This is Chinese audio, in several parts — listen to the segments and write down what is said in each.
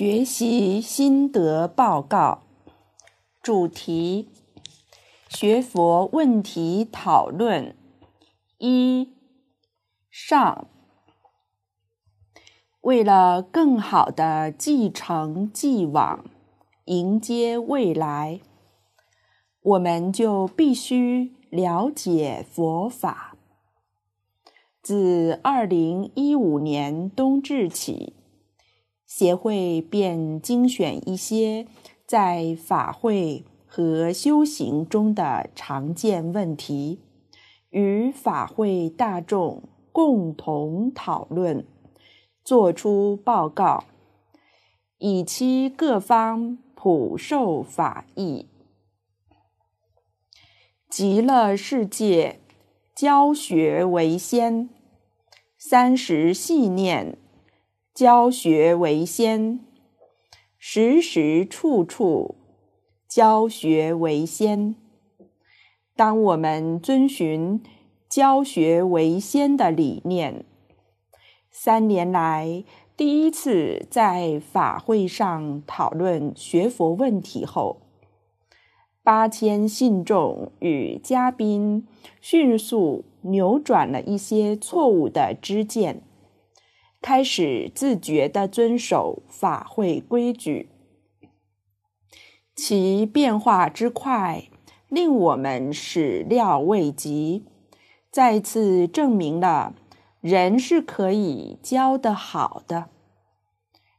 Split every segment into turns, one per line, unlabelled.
学习心得报
告，主题：学佛问题讨论一上。为了更好的继承既往，迎接未来，我们就必须了解佛法。自二零一五年冬至起。协会便精选一些在法会和修行中的常见问题，与法会大众共同讨论，做出报告，以期各方普受法益。极乐世界，教学为先，三十系念。教学为先，时时处处教学为先。当我们遵循教学为先的理念，三年来第一次在法会上讨论学佛问题后，八千信众与嘉宾迅速扭转了一些错误的知见。开始自觉的遵守法会规矩，其变化之快令我们始料未及，再次证明了人是可以教的好的。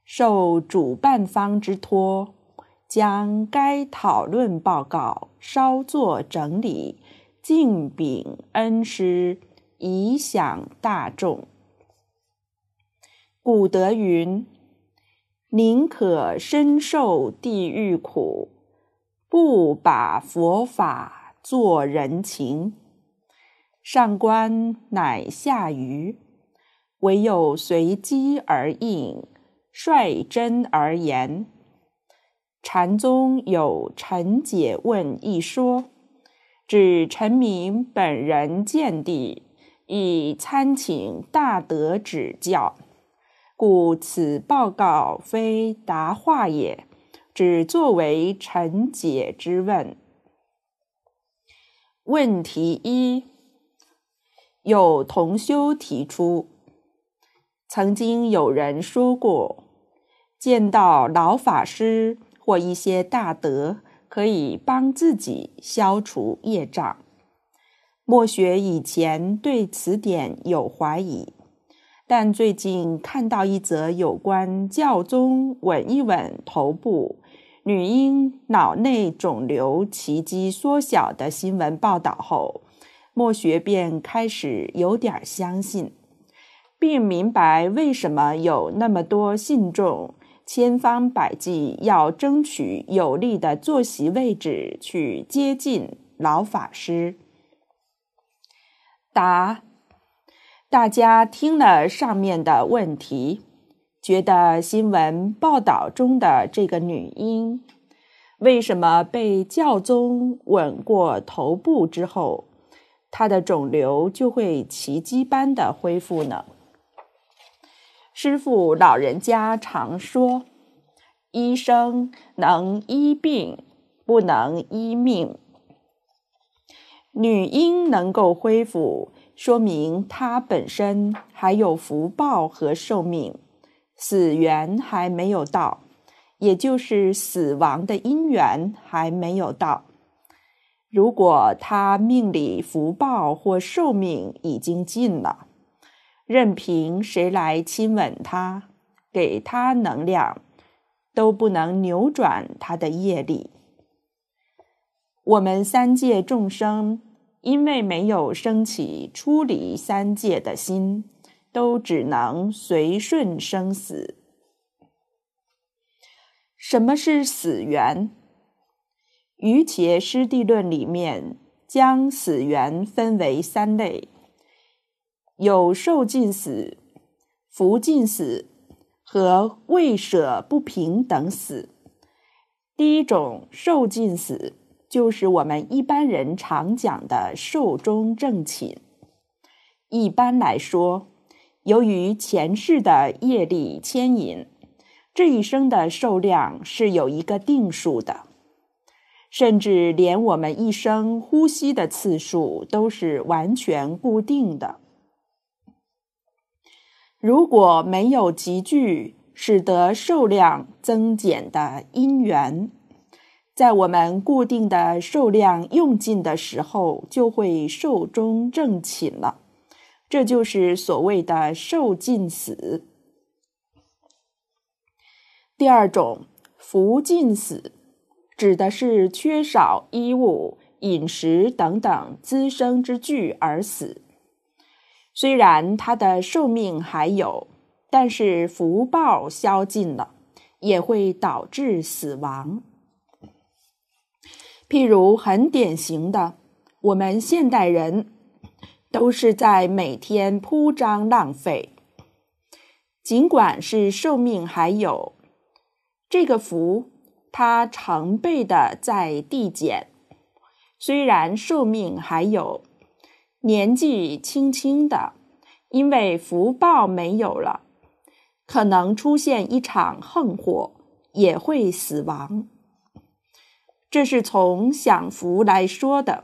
受主办方之托，将该讨论报告稍作整理，敬禀恩师，以享大众。古德云：“宁可身受地狱苦，不把佛法做人情。”上观乃下愚，唯有随机而应，率真而言。禅宗有‘臣解问’一说，指臣民本人见地，以参请大德指教。故此报告非答话也，只作为陈解之问。问题一，有同修提出：曾经有人说过，见到老法师或一些大德可以帮自己消除业障。默学以前对此点有怀疑。但最近看到一则有关教宗稳一稳头部、女婴脑内肿瘤奇迹缩小的新闻报道后，莫学便开始有点相信，并明白为什么有那么多信众千方百计要争取有利的坐席位置去接近老法师。答。大家听了上面的问题，觉得新闻报道中的这个女婴，为什么被教宗吻过头部之后，她的肿瘤就会奇迹般的恢复呢？师傅老人家常说，医生能医病，不能医命。女婴能够恢复。说明他本身还有福报和寿命，死缘还没有到，也就是死亡的因缘还没有到。如果他命里福报或寿命已经尽了，任凭谁来亲吻他，给他能量，都不能扭转他的业力。我们三界众生。因为没有升起出离三界的心，都只能随顺生死。什么是死缘？瑜伽师地论里面将死缘分为三类：有受尽死、福尽死和未舍不平等死。第一种受尽死。就是我们一般人常讲的寿终正寝。一般来说，由于前世的业力牵引，这一生的寿量是有一个定数的，甚至连我们一生呼吸的次数都是完全固定的。如果没有集聚使得寿量增减的因缘。在我们固定的寿量用尽的时候，就会寿终正寝了，这就是所谓的寿尽死。第二种福尽死，指的是缺少衣物、饮食等等滋生之具而死。虽然他的寿命还有，但是福报消尽了，也会导致死亡。譬如很典型的，我们现代人都是在每天铺张浪费，尽管是寿命还有这个福，它成倍的在递减。虽然寿命还有，年纪轻轻的，因为福报没有了，可能出现一场横祸，也会死亡。这是从享福来说的，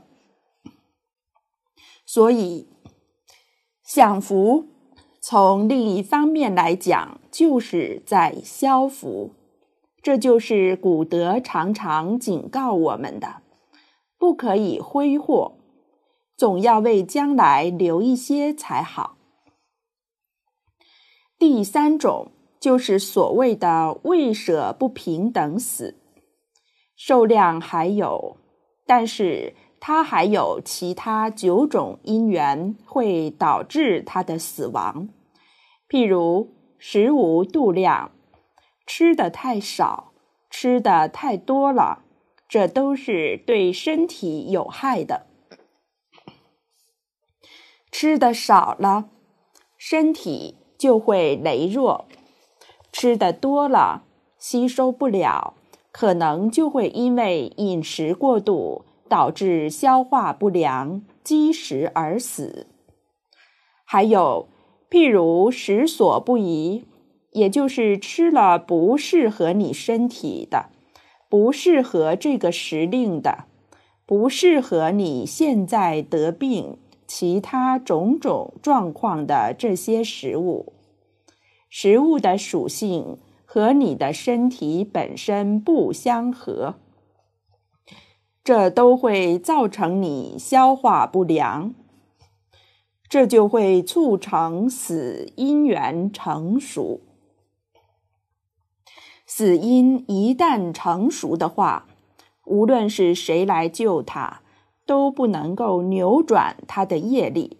所以享福从另一方面来讲，就是在消福。这就是古德常常警告我们的：不可以挥霍，总要为将来留一些才好。第三种就是所谓的“为舍不平等死”。受量还有，但是它还有其他九种因缘会导致它的死亡，譬如食无度量，吃的太少，吃的太多了，这都是对身体有害的。吃的少了，身体就会羸弱；吃的多了，吸收不了。可能就会因为饮食过度导致消化不良、积食而死。还有，譬如食所不宜，也就是吃了不适合你身体的、不适合这个时令的、不适合你现在得病、其他种种状况的这些食物，食物的属性。和你的身体本身不相合，这都会造成你消化不良，这就会促成死因缘成熟。死因一旦成熟的话，无论是谁来救他，都不能够扭转他的业力。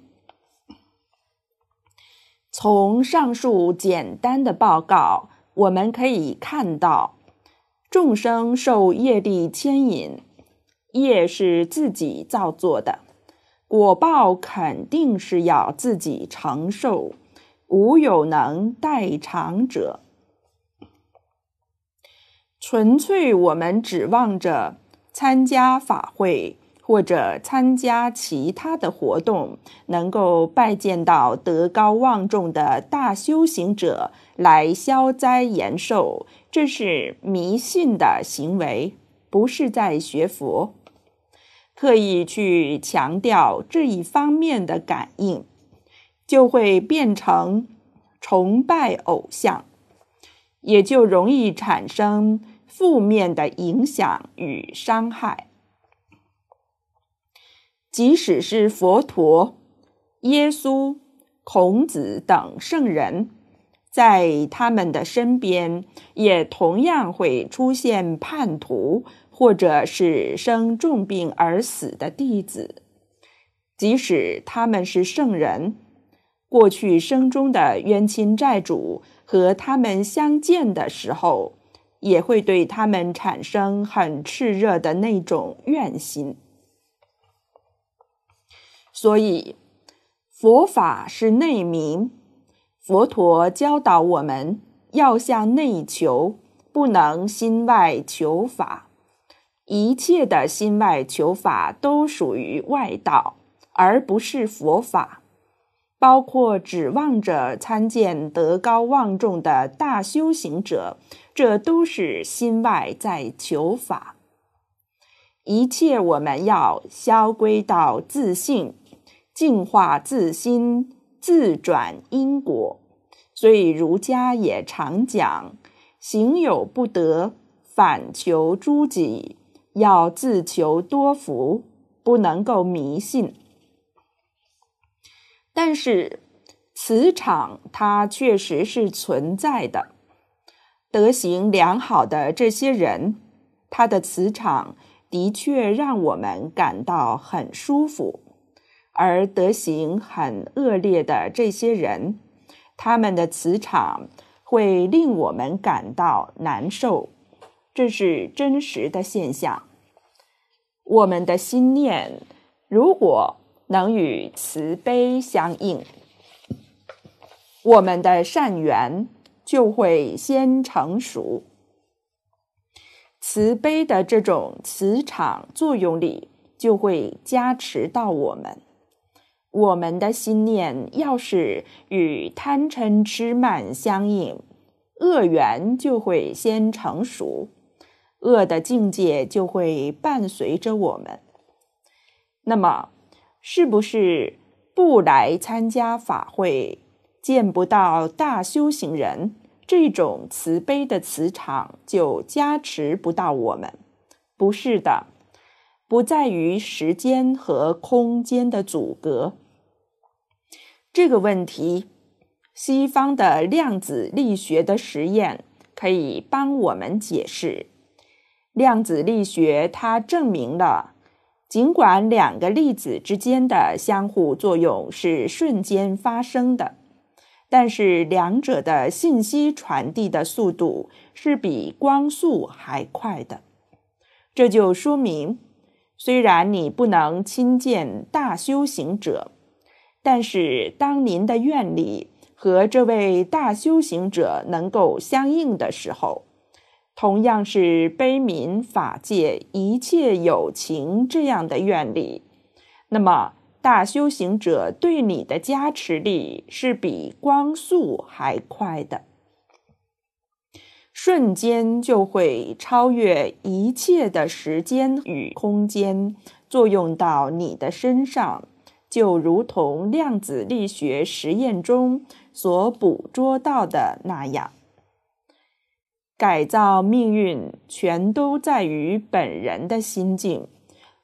从上述简单的报告。我们可以看到，众生受业力牵引，业是自己造作的，果报肯定是要自己承受，无有能代偿者。纯粹我们指望着参加法会。或者参加其他的活动，能够拜见到德高望重的大修行者来消灾延寿，这是迷信的行为，不是在学佛。刻意去强调这一方面的感应，就会变成崇拜偶像，也就容易产生负面的影响与伤害。即使是佛陀、耶稣、孔子等圣人，在他们的身边，也同样会出现叛徒，或者是生重病而死的弟子。即使他们是圣人，过去生中的冤亲债主和他们相见的时候，也会对他们产生很炽热的那种怨心。所以，佛法是内明。佛陀教导我们要向内求，不能心外求法。一切的心外求法都属于外道，而不是佛法。包括指望着参见德高望重的大修行者，这都是心外在求法。一切我们要消归到自信。净化自心，自转因果。所以儒家也常讲：“行有不得，反求诸己。”要自求多福，不能够迷信。但是磁场它确实是存在的。德行良好的这些人，他的磁场的确让我们感到很舒服。而德行很恶劣的这些人，他们的磁场会令我们感到难受，这是真实的现象。我们的心念如果能与慈悲相应，我们的善缘就会先成熟，慈悲的这种磁场作用力就会加持到我们。我们的心念要是与贪嗔痴慢相应，恶缘就会先成熟，恶的境界就会伴随着我们。那么，是不是不来参加法会，见不到大修行人，这种慈悲的磁场就加持不到我们？不是的。不在于时间和空间的阻隔。这个问题，西方的量子力学的实验可以帮我们解释。量子力学它证明了，尽管两个粒子之间的相互作用是瞬间发生的，但是两者的信息传递的速度是比光速还快的。这就说明。虽然你不能亲见大修行者，但是当您的愿力和这位大修行者能够相应的时候，同样是悲悯法界一切有情这样的愿力，那么大修行者对你的加持力是比光速还快的。瞬间就会超越一切的时间与空间，作用到你的身上，就如同量子力学实验中所捕捉到的那样。改造命运，全都在于本人的心境。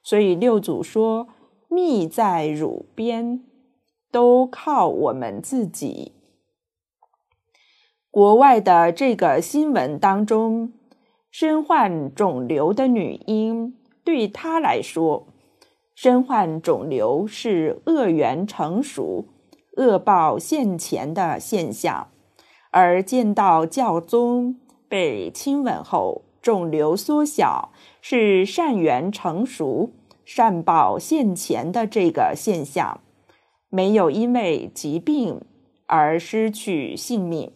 所以六祖说：“密在汝边，都靠我们自己。”国外的这个新闻当中，身患肿瘤的女婴，对她来说，身患肿瘤是恶缘成熟、恶报现前的现象；而见到教宗被亲吻后，肿瘤缩小，是善缘成熟、善报现前的这个现象，没有因为疾病而失去性命。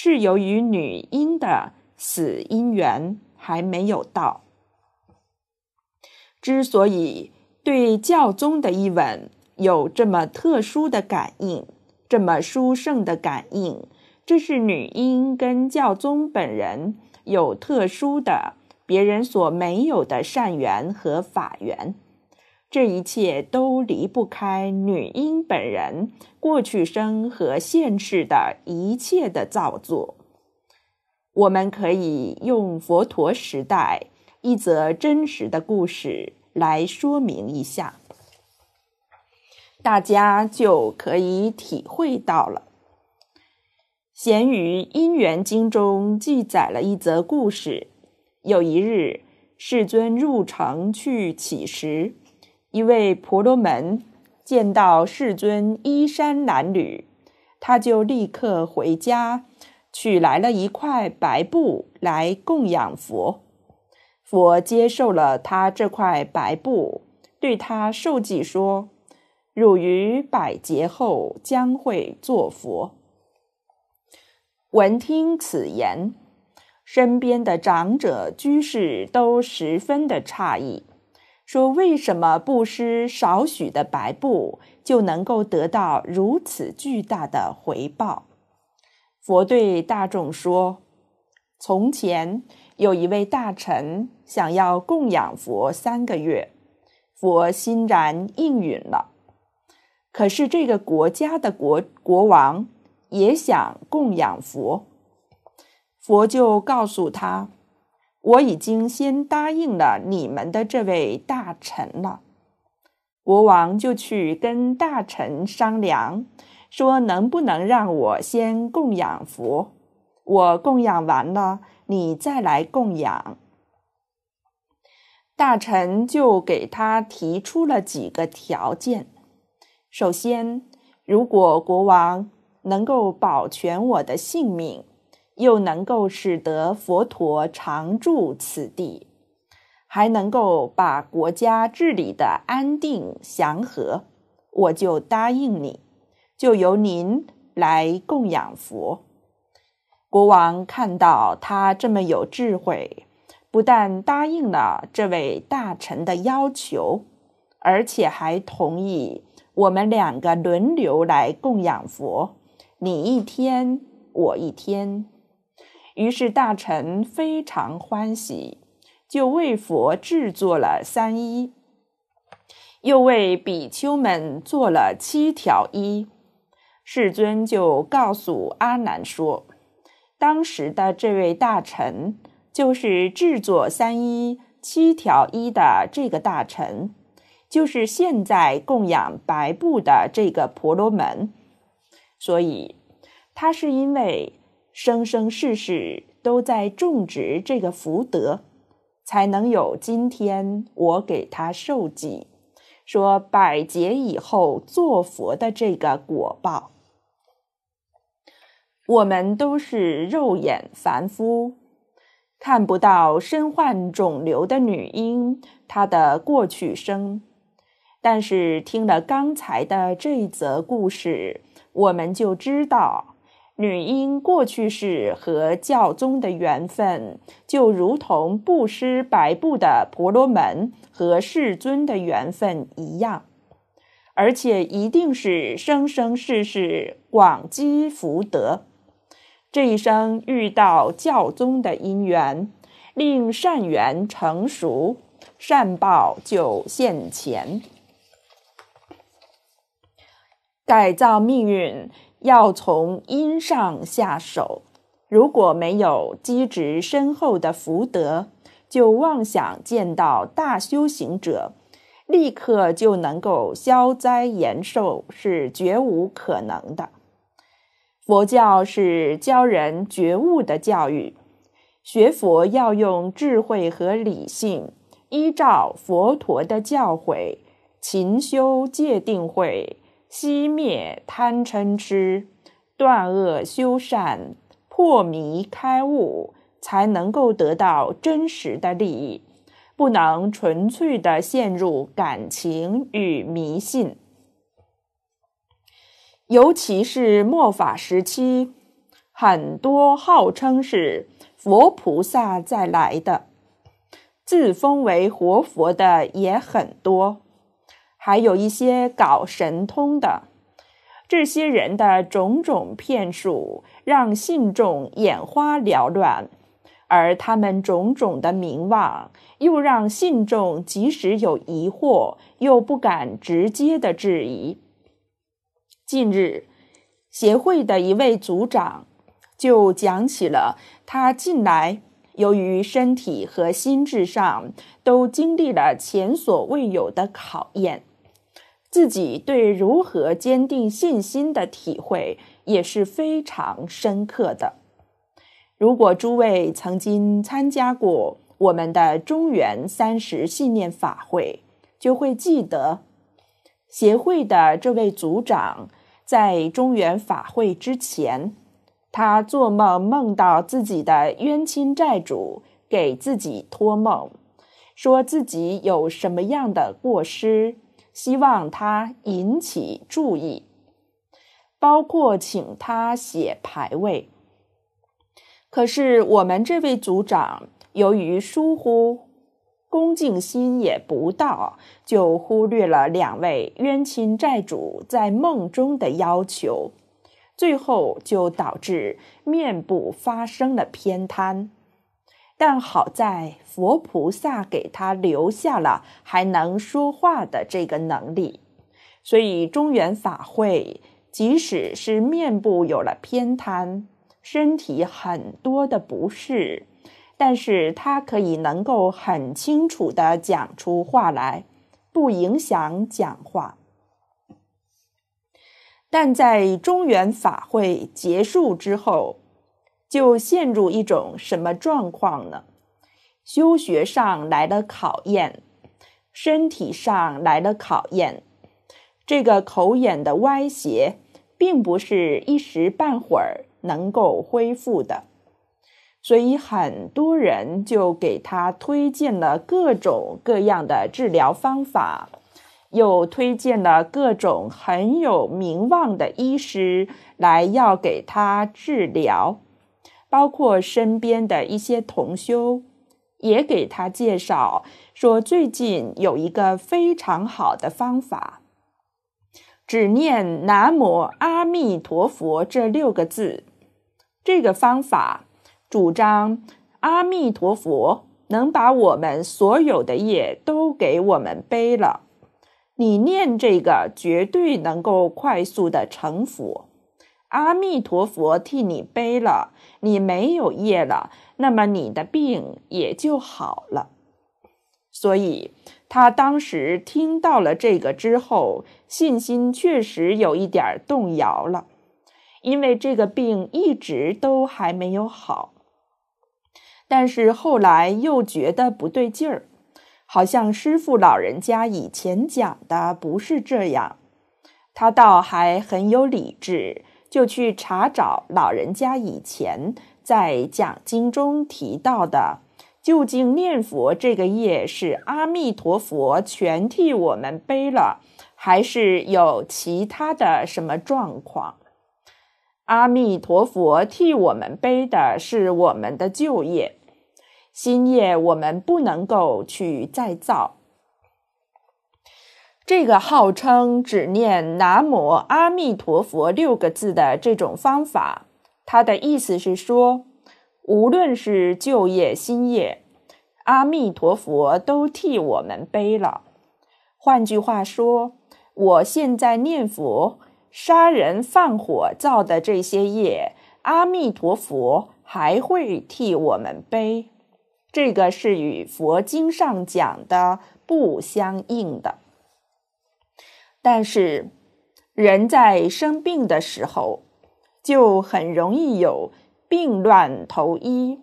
是由于女婴的死因缘还没有到。之所以对教宗的一吻有这么特殊的感应，这么殊胜的感应，这是女婴跟教宗本人有特殊的、别人所没有的善缘和法缘。这一切都离不开女婴本人过去生和现世的一切的造作。我们可以用佛陀时代一则真实的故事来说明一下，大家就可以体会到了。《咸鱼因缘经》中记载了一则故事：有一日，世尊入城去乞食。一位婆罗门见到世尊衣衫褴褛，他就立刻回家取来了一块白布来供养佛。佛接受了他这块白布，对他授记说：“汝于百劫后将会作佛。”闻听此言，身边的长者居士都十分的诧异。说：“为什么布施少许的白布就能够得到如此巨大的回报？”佛对大众说：“从前有一位大臣想要供养佛三个月，佛欣然应允了。可是这个国家的国国王也想供养佛，佛就告诉他。”我已经先答应了你们的这位大臣了。国王就去跟大臣商量，说能不能让我先供养佛？我供养完了，你再来供养。大臣就给他提出了几个条件：首先，如果国王能够保全我的性命。又能够使得佛陀常住此地，还能够把国家治理的安定祥和，我就答应你，就由您来供养佛。国王看到他这么有智慧，不但答应了这位大臣的要求，而且还同意我们两个轮流来供养佛，你一天，我一天。于是大臣非常欢喜，就为佛制作了三衣，又为比丘们做了七条衣。世尊就告诉阿难说：“当时的这位大臣，就是制作三衣、七条衣的这个大臣，就是现在供养白布的这个婆罗门。所以，他是因为。”生生世世都在种植这个福德，才能有今天我给他受记，说百劫以后做佛的这个果报。我们都是肉眼凡夫，看不到身患肿瘤的女婴她的过去生，但是听了刚才的这则故事，我们就知道。女婴过去式和教宗的缘分，就如同布施白布的婆罗门和世尊的缘分一样，而且一定是生生世世广积福德。这一生遇到教宗的因缘，令善缘成熟，善报就现前，改造命运。要从因上下手，如果没有积植深厚的福德，就妄想见到大修行者，立刻就能够消灾延寿，是绝无可能的。佛教是教人觉悟的教育，学佛要用智慧和理性，依照佛陀的教诲，勤修戒定慧。熄灭贪嗔痴，断恶修善，破迷开悟，才能够得到真实的利益。不能纯粹的陷入感情与迷信，尤其是末法时期，很多号称是佛菩萨再来的，自封为活佛的也很多。还有一些搞神通的，这些人的种种骗术让信众眼花缭乱，而他们种种的名望又让信众即使有疑惑又不敢直接的质疑。近日，协会的一位组长就讲起了他近来由于身体和心智上都经历了前所未有的考验。自己对如何坚定信心的体会也是非常深刻的。如果诸位曾经参加过我们的中原三十信念法会，就会记得协会的这位组长在中原法会之前，他做梦梦到自己的冤亲债主给自己托梦，说自己有什么样的过失。希望他引起注意，包括请他写牌位。可是我们这位族长由于疏忽，恭敬心也不到，就忽略了两位冤亲债主在梦中的要求，最后就导致面部发生了偏瘫。但好在佛菩萨给他留下了还能说话的这个能力，所以中原法会，即使是面部有了偏瘫，身体很多的不适，但是他可以能够很清楚的讲出话来，不影响讲话。但在中原法会结束之后。就陷入一种什么状况呢？修学上来了考验，身体上来了考验。这个口眼的歪斜，并不是一时半会儿能够恢复的，所以很多人就给他推荐了各种各样的治疗方法，又推荐了各种很有名望的医师来要给他治疗。包括身边的一些同修，也给他介绍说，最近有一个非常好的方法，只念“南无阿弥陀佛”这六个字。这个方法主张阿弥陀佛能把我们所有的业都给我们背了，你念这个绝对能够快速的成佛。阿弥陀佛替你背了，你没有业了，那么你的病也就好了。所以他当时听到了这个之后，信心确实有一点动摇了，因为这个病一直都还没有好。但是后来又觉得不对劲儿，好像师傅老人家以前讲的不是这样。他倒还很有理智。就去查找老人家以前在讲经中提到的，究竟念佛这个业是阿弥陀佛全替我们背了，还是有其他的什么状况？阿弥陀佛替我们背的是我们的旧业，新业我们不能够去再造。这个号称只念“南无阿弥陀佛”六个字的这种方法，它的意思是说，无论是旧业、新业，阿弥陀佛都替我们背了。换句话说，我现在念佛，杀人放火造的这些业，阿弥陀佛还会替我们背。这个是与佛经上讲的不相应的。但是，人在生病的时候，就很容易有病乱投医。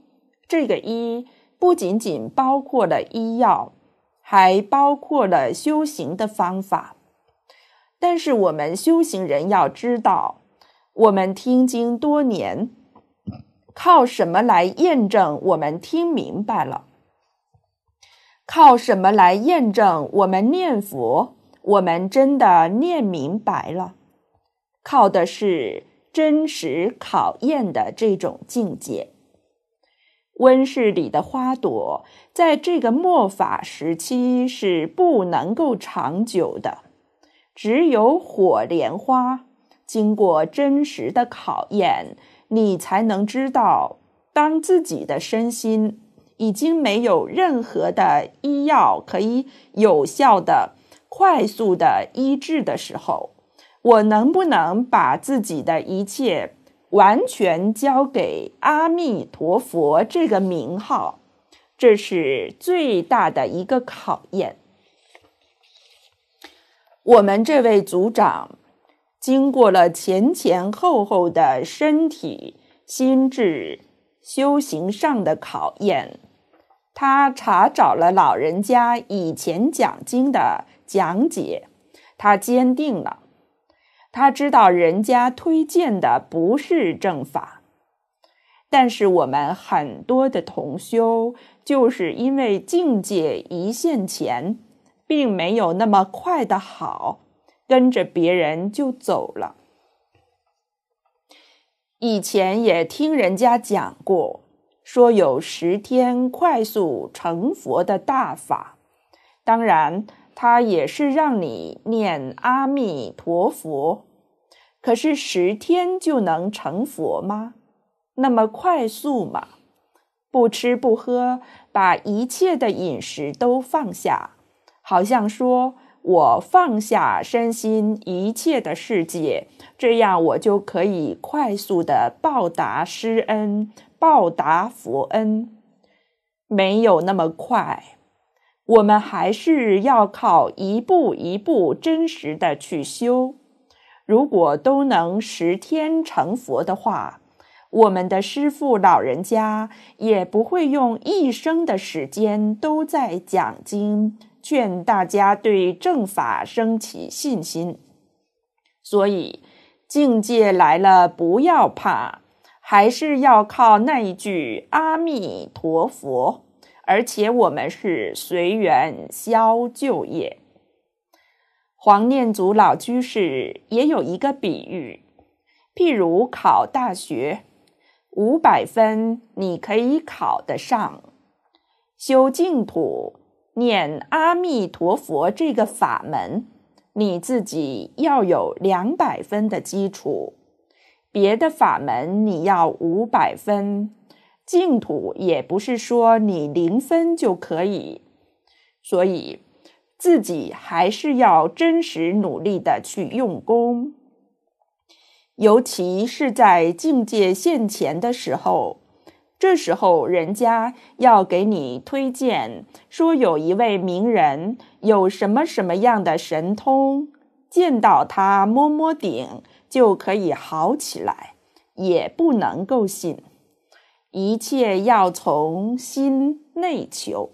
这个医不仅仅包括了医药，还包括了修行的方法。但是，我们修行人要知道，我们听经多年，靠什么来验证我们听明白了？靠什么来验证我们念佛？我们真的念明白了，靠的是真实考验的这种境界。温室里的花朵，在这个末法时期是不能够长久的。只有火莲花，经过真实的考验，你才能知道，当自己的身心已经没有任何的医药可以有效的。快速的医治的时候，我能不能把自己的一切完全交给阿弥陀佛这个名号？这是最大的一个考验。我们这位组长经过了前前后后的身体、心智、修行上的考验，他查找了老人家以前讲经的。讲解，他坚定了，他知道人家推荐的不是正法，但是我们很多的同修就是因为境界一线前，并没有那么快的好，跟着别人就走了。以前也听人家讲过，说有十天快速成佛的大法，当然。他也是让你念阿弥陀佛，可是十天就能成佛吗？那么快速吗？不吃不喝，把一切的饮食都放下，好像说我放下身心一切的世界，这样我就可以快速的报答师恩，报答佛恩，没有那么快。我们还是要靠一步一步真实的去修。如果都能十天成佛的话，我们的师父老人家也不会用一生的时间都在讲经，劝大家对正法升起信心。所以，境界来了不要怕，还是要靠那一句阿弥陀佛。而且我们是随缘消旧业。黄念祖老居士也有一个比喻，譬如考大学，五百分你可以考得上；修净土、念阿弥陀佛这个法门，你自己要有两百分的基础；别的法门，你要五百分。净土也不是说你零分就可以，所以自己还是要真实努力的去用功，尤其是在境界现前的时候，这时候人家要给你推荐，说有一位名人有什么什么样的神通，见到他摸摸顶就可以好起来，也不能够信。一切要从心内求，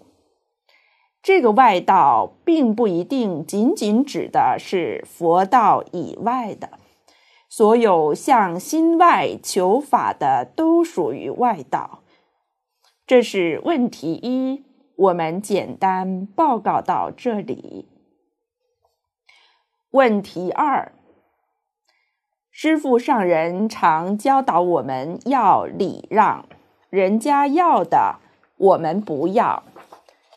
这个外道并不一定仅仅指的是佛道以外的，所有向心外求法的都属于外道。这是问题一，我们简单报告到这里。问题二，师父上人常教导我们要礼让。人家要的我们不要，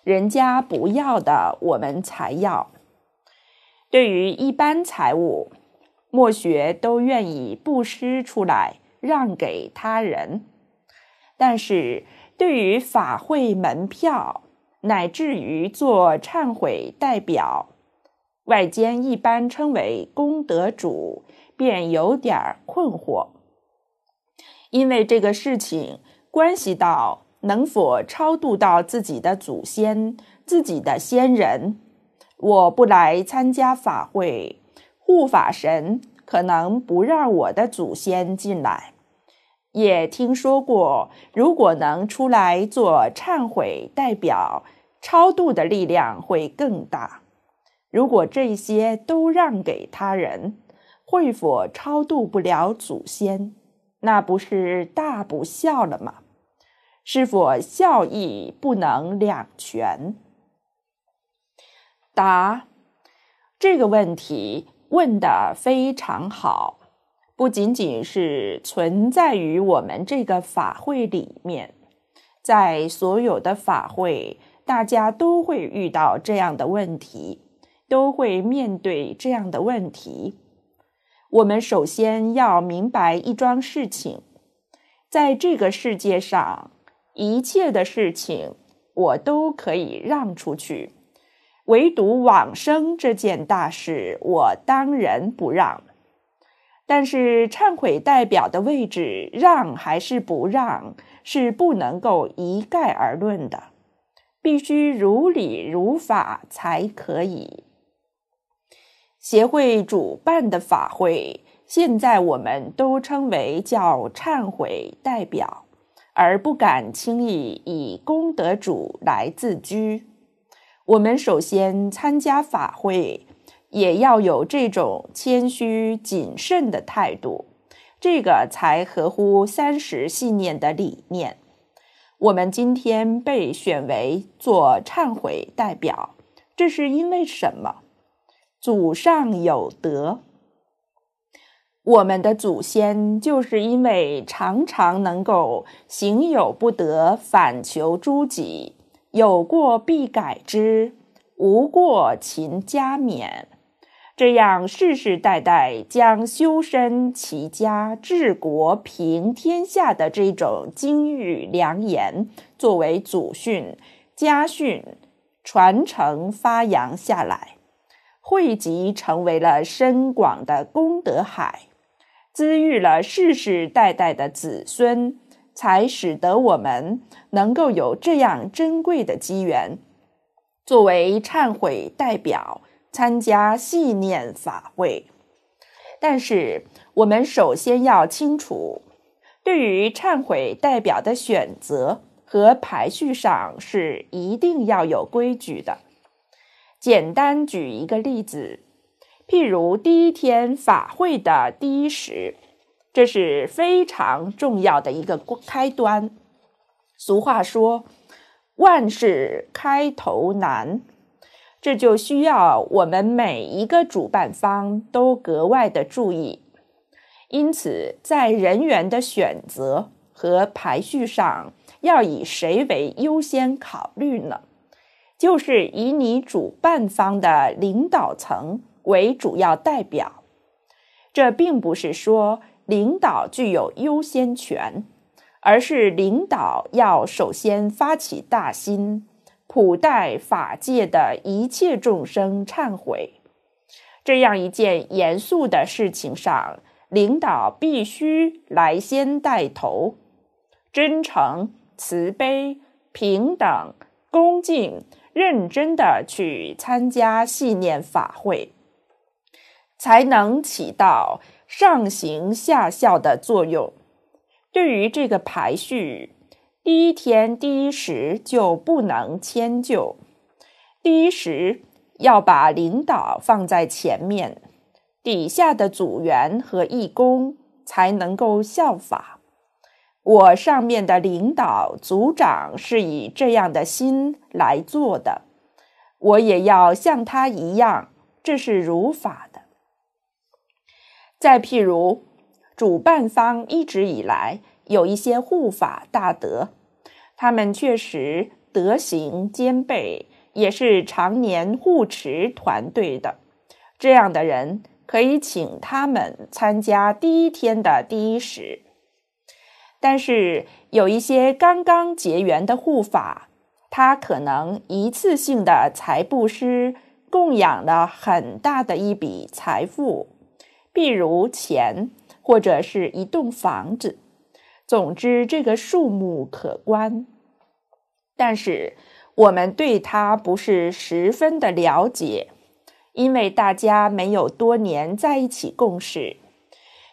人家不要的我们才要。对于一般财物，墨学都愿意布施出来让给他人；但是对于法会门票，乃至于做忏悔代表，外间一般称为功德主，便有点困惑，因为这个事情。关系到能否超度到自己的祖先、自己的先人。我不来参加法会，护法神可能不让我的祖先进来。也听说过，如果能出来做忏悔代表，超度的力量会更大。如果这些都让给他人，会否超度不了祖先？那不是大不孝了吗？是否效益不能两全？答：这个问题问的非常好，不仅仅是存在于我们这个法会里面，在所有的法会，大家都会遇到这样的问题，都会面对这样的问题。我们首先要明白一桩事情，在这个世界上。一切的事情我都可以让出去，唯独往生这件大事我当仁不让。但是忏悔代表的位置让还是不让是不能够一概而论的，必须如理如法才可以。协会主办的法会，现在我们都称为叫忏悔代表。而不敢轻易以功德主来自居。我们首先参加法会，也要有这种谦虚谨慎的态度，这个才合乎三十信念的理念。我们今天被选为做忏悔代表，这是因为什么？祖上有德。我们的祖先就是因为常常能够行有不得，反求诸己；有过必改之，无过勤加勉。这样世世代代将修身齐家、治国平天下的这种金玉良言作为祖训、家训传承发扬下来，汇集成为了深广的功德海。滋育了世世代代的子孙，才使得我们能够有这样珍贵的机缘，作为忏悔代表参加系念法会。但是，我们首先要清楚，对于忏悔代表的选择和排序上是一定要有规矩的。简单举一个例子。譬如第一天法会的第一时，这是非常重要的一个开端。俗话说：“万事开头难。”这就需要我们每一个主办方都格外的注意。因此，在人员的选择和排序上，要以谁为优先考虑呢？就是以你主办方的领导层。为主要代表，这并不是说领导具有优先权，而是领导要首先发起大心，普代法界的一切众生忏悔这样一件严肃的事情上，领导必须来先带头，真诚、慈悲、平等、恭敬、认真的去参加系念法会。才能起到上行下效的作用。对于这个排序，第一天第一时就不能迁就。第一时要把领导放在前面，底下的组员和义工才能够效法。我上面的领导组长是以这样的心来做的，我也要像他一样，这是如法的。再譬如，主办方一直以来有一些护法大德，他们确实德行兼备，也是常年护持团队的。这样的人可以请他们参加第一天的第一时。但是有一些刚刚结缘的护法，他可能一次性的财布施供养了很大的一笔财富。譬如钱，或者是一栋房子，总之这个数目可观。但是我们对他不是十分的了解，因为大家没有多年在一起共事。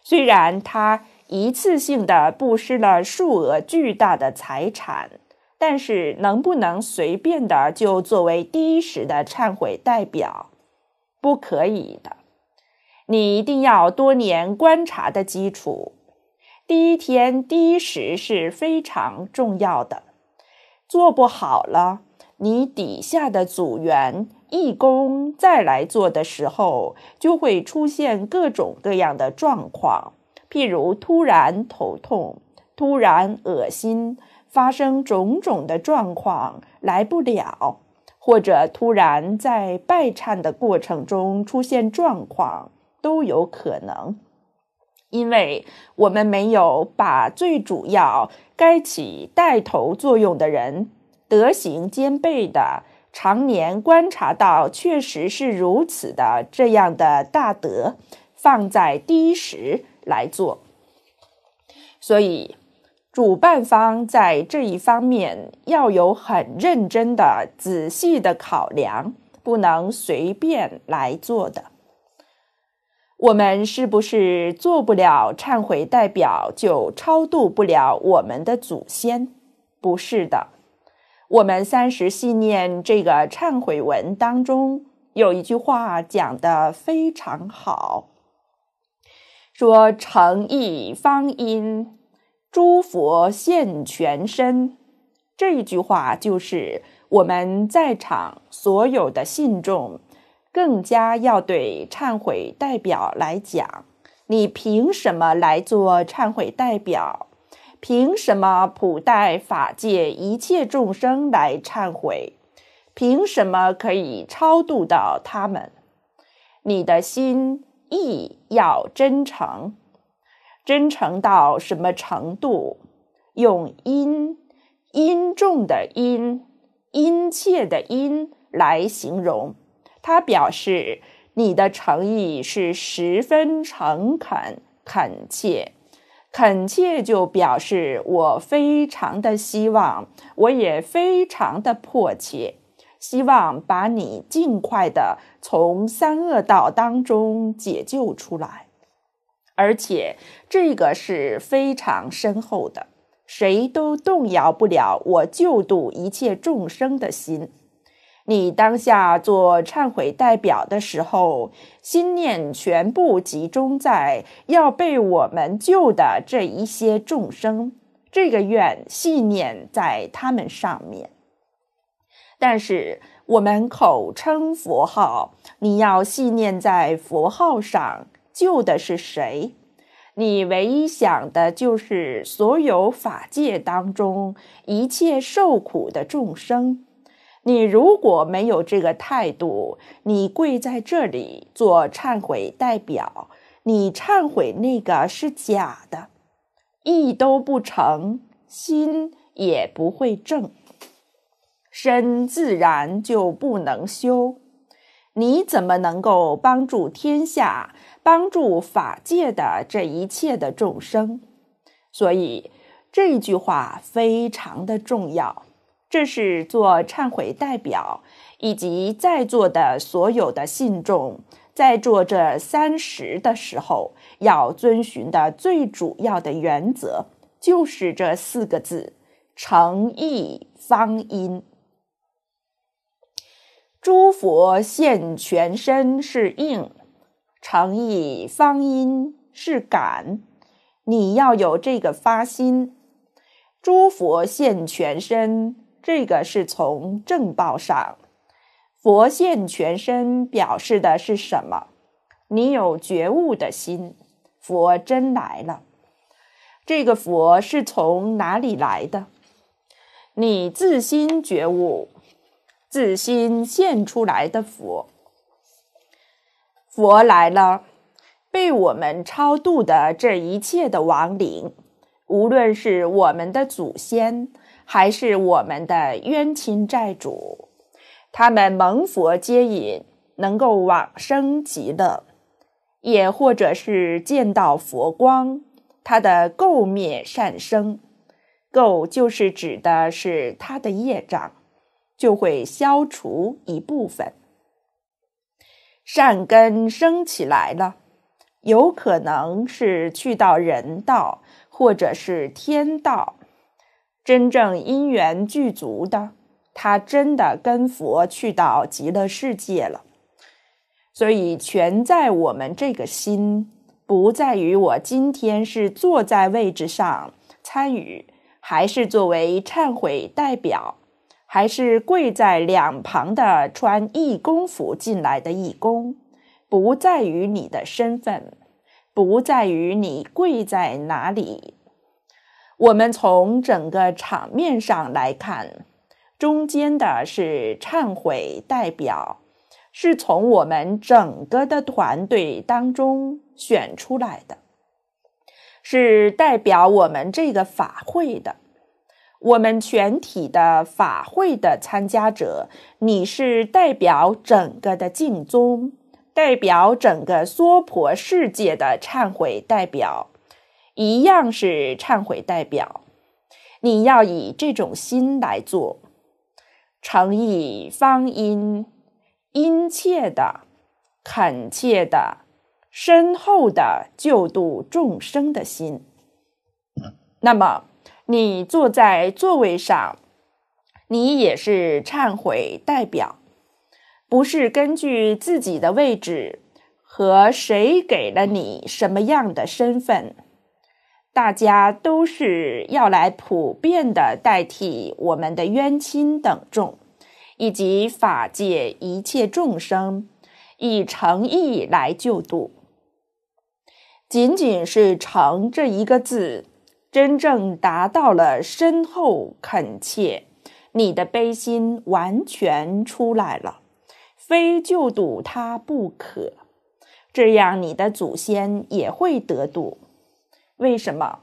虽然他一次性的布施了数额巨大的财产，但是能不能随便的就作为第一时的忏悔代表？不可以的。你一定要多年观察的基础。第一天第一时是非常重要的，做不好了，你底下的组员义工再来做的时候，就会出现各种各样的状况，譬如突然头痛、突然恶心，发生种种的状况，来不了，或者突然在拜忏的过程中出现状况。都有可能，因为我们没有把最主要该起带头作用的人德行兼备的，常年观察到确实是如此的这样的大德放在第一时来做，所以主办方在这一方面要有很认真的、仔细的考量，不能随便来做的。我们是不是做不了忏悔代表就超度不了我们的祖先？不是的，我们三十信念这个忏悔文当中有一句话讲得非常好，说“诚意方因诸佛现全身”，这句话就是我们在场所有的信众。更加要对忏悔代表来讲，你凭什么来做忏悔代表？凭什么普代法界一切众生来忏悔？凭什么可以超度到他们？你的心意要真诚，真诚到什么程度？用“殷殷重”的“殷”，“殷切”的“殷”来形容。他表示：“你的诚意是十分诚恳、恳切，恳切就表示我非常的希望，我也非常的迫切，希望把你尽快的从三恶道当中解救出来。而且这个是非常深厚的，谁都动摇不了我救度一切众生的心。”你当下做忏悔代表的时候，心念全部集中在要被我们救的这一些众生，这个愿信念在他们上面。但是我们口称佛号，你要信念在佛号上，救的是谁？你唯一想的就是所有法界当中一切受苦的众生。你如果没有这个态度，你跪在这里做忏悔代表，你忏悔那个是假的，意都不成，心也不会正，身自然就不能修。你怎么能够帮助天下、帮助法界的这一切的众生？所以这句话非常的重要。这是做忏悔代表，以及在座的所有的信众，在做这三十的时候，要遵循的最主要的原则，就是这四个字：诚意方音。诸佛现全身是应，诚意方因是感。你要有这个发心，诸佛现全身。这个是从正报上，佛现全身表示的是什么？你有觉悟的心，佛真来了。这个佛是从哪里来的？你自心觉悟，自心现出来的佛。佛来了，被我们超度的这一切的亡灵，无论是我们的祖先。还是我们的冤亲债主，他们蒙佛接引，能够往生极乐，也或者是见到佛光，他的垢灭善生，垢就是指的是他的业障，就会消除一部分，善根生起来了，有可能是去到人道，或者是天道。真正因缘具足的，他真的跟佛去到极乐世界了。所以，全在我们这个心，不在于我今天是坐在位置上参与，还是作为忏悔代表，还是跪在两旁的穿义工服进来的义工，不在于你的身份，不在于你跪在哪里。我们从整个场面上来看，中间的是忏悔代表，是从我们整个的团队当中选出来的，是代表我们这个法会的，我们全体的法会的参加者，你是代表整个的净宗，代表整个娑婆世界的忏悔代表。一样是忏悔代表，你要以这种心来做，诚意、方殷、殷切的、恳切的、深厚的救度众生的心。那么，你坐在座位上，你也是忏悔代表，不是根据自己的位置和谁给了你什么样的身份。大家都是要来普遍的代替我们的冤亲等众，以及法界一切众生，以诚意来救度。仅仅是“诚”这一个字，真正达到了深厚恳切，你的悲心完全出来了，非救度他不可。这样，你的祖先也会得度。为什么？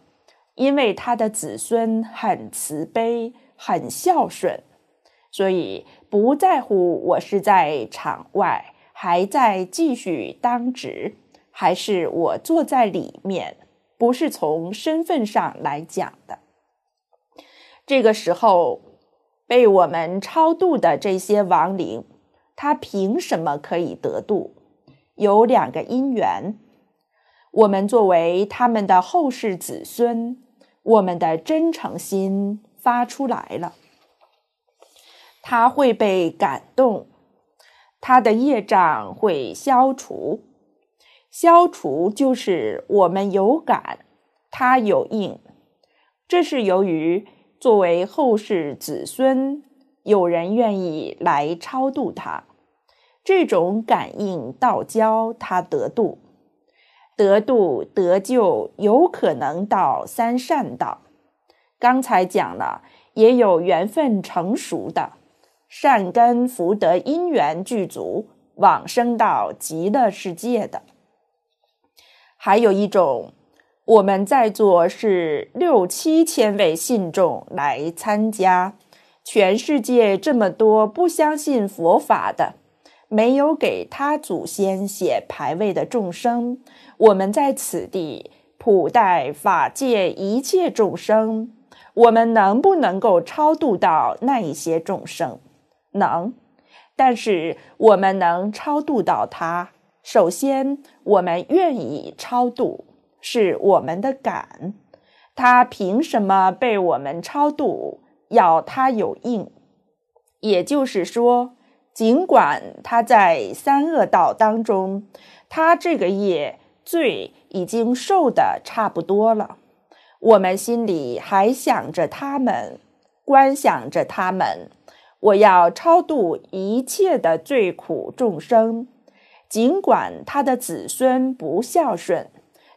因为他的子孙很慈悲、很孝顺，所以不在乎我是在场外还在继续当值，还是我坐在里面，不是从身份上来讲的。这个时候被我们超度的这些亡灵，他凭什么可以得度？有两个因缘。我们作为他们的后世子孙，我们的真诚心发出来了，他会被感动，他的业障会消除。消除就是我们有感，他有应。这是由于作为后世子孙，有人愿意来超度他，这种感应道交，他得度。得度得救，有可能到三善道。刚才讲了，也有缘分成熟的善根福德因缘具足，往生到极乐世界的。还有一种，我们在座是六七千位信众来参加，全世界这么多不相信佛法的。没有给他祖先写牌位的众生，我们在此地普代法界一切众生，我们能不能够超度到那一些众生？能，但是我们能超度到他，首先我们愿意超度，是我们的感，他凭什么被我们超度？要他有应，也就是说。尽管他在三恶道当中，他这个业罪已经受的差不多了，我们心里还想着他们，观想着他们，我要超度一切的罪苦众生。尽管他的子孙不孝顺，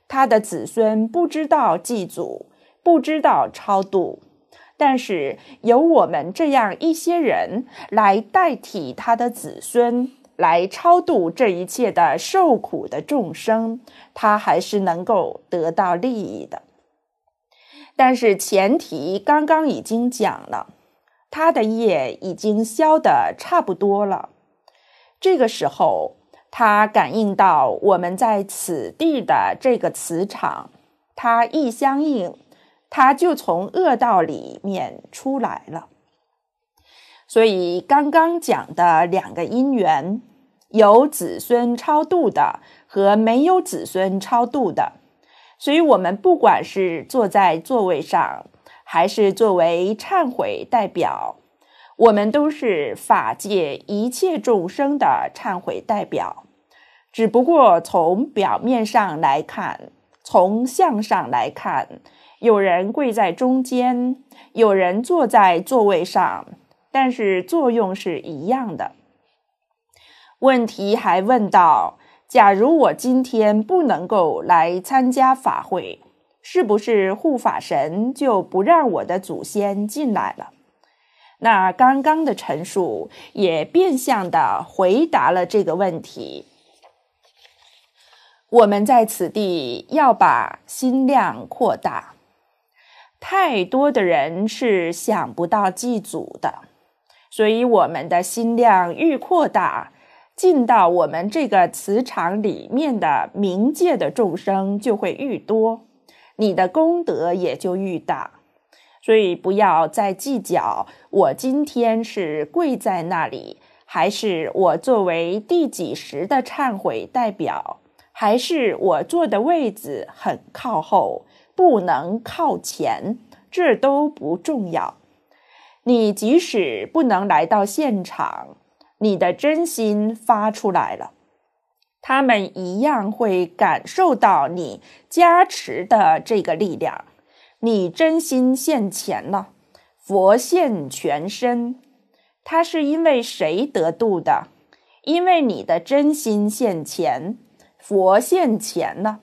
他的子孙不知道祭祖，不知道超度。但是由我们这样一些人来代替他的子孙，来超度这一切的受苦的众生，他还是能够得到利益的。但是前提刚刚已经讲了，他的业已经消的差不多了。这个时候，他感应到我们在此地的这个磁场，他一相应。他就从恶道里面出来了，所以刚刚讲的两个因缘，有子孙超度的和没有子孙超度的，所以我们不管是坐在座位上，还是作为忏悔代表，我们都是法界一切众生的忏悔代表，只不过从表面上来看，从相上来看。有人跪在中间，有人坐在座位上，但是作用是一样的。问题还问到：假如我今天不能够来参加法会，是不是护法神就不让我的祖先进来了？那刚刚的陈述也变相的回答了这个问题。我们在此地要把心量扩大。太多的人是想不到祭祖的，所以我们的心量愈扩大，进到我们这个磁场里面的冥界的众生就会愈多，你的功德也就愈大。所以不要再计较我今天是跪在那里，还是我作为第几十的忏悔代表，还是我坐的位置很靠后。不能靠前，这都不重要。你即使不能来到现场，你的真心发出来了，他们一样会感受到你加持的这个力量。你真心现前了，佛现全身。他是因为谁得度的？因为你的真心现前，佛现前了。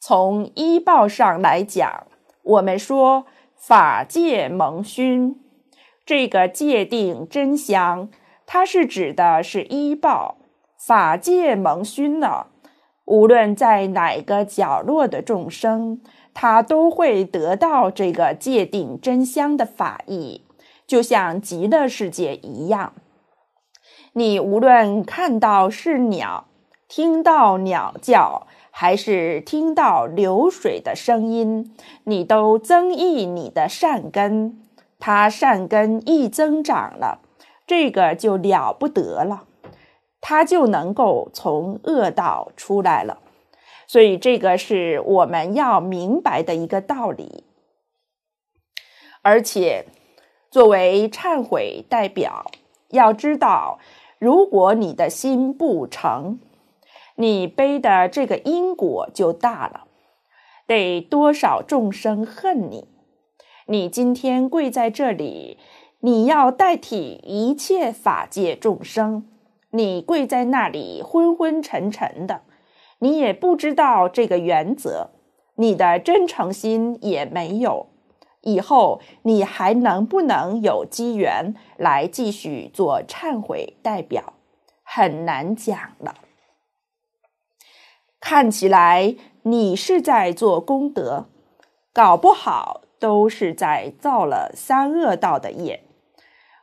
从医报上来讲，我们说法界蒙熏这个界定真香，它是指的是医报法界蒙熏呢。无论在哪个角落的众生，他都会得到这个界定真香的法意，就像极乐世界一样。你无论看到是鸟，听到鸟叫。还是听到流水的声音，你都增益你的善根，他善根一增长了，这个就了不得了，他就能够从恶道出来了。所以这个是我们要明白的一个道理，而且作为忏悔代表，要知道，如果你的心不诚。你背的这个因果就大了，得多少众生恨你？你今天跪在这里，你要代替一切法界众生，你跪在那里昏昏沉沉的，你也不知道这个原则，你的真诚心也没有，以后你还能不能有机缘来继续做忏悔代表，很难讲了。看起来你是在做功德，搞不好都是在造了三恶道的业。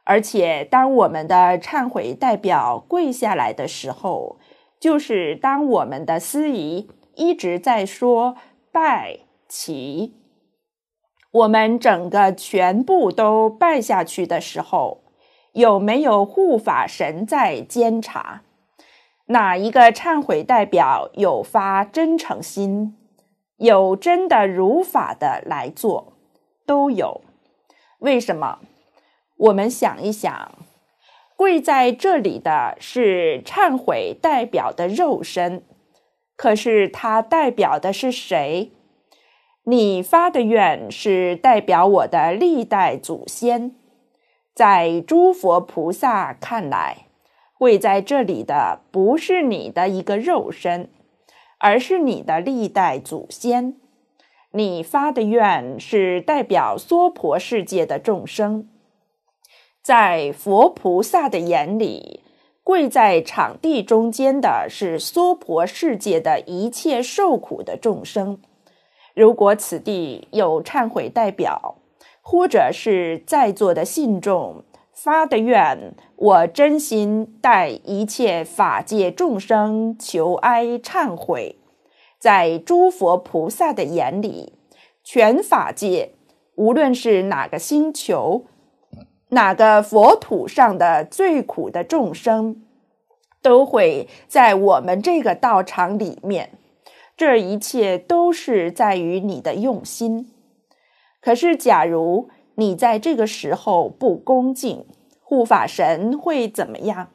而且，当我们的忏悔代表跪下来的时候，就是当我们的司仪一直在说“拜祈，我们整个全部都拜下去的时候，有没有护法神在监察？哪一个忏悔代表有发真诚心，有真的如法的来做，都有。为什么？我们想一想，跪在这里的是忏悔代表的肉身，可是它代表的是谁？你发的愿是代表我的历代祖先，在诸佛菩萨看来。跪在这里的不是你的一个肉身，而是你的历代祖先。你发的愿是代表娑婆世界的众生，在佛菩萨的眼里，跪在场地中间的是娑婆世界的一切受苦的众生。如果此地有忏悔代表，或者是在座的信众。发的愿，我真心待一切法界众生求哀忏悔，在诸佛菩萨的眼里，全法界，无论是哪个星球、哪个佛土上的最苦的众生，都会在我们这个道场里面。这一切都是在于你的用心。可是，假如……你在这个时候不恭敬护法神会怎么样？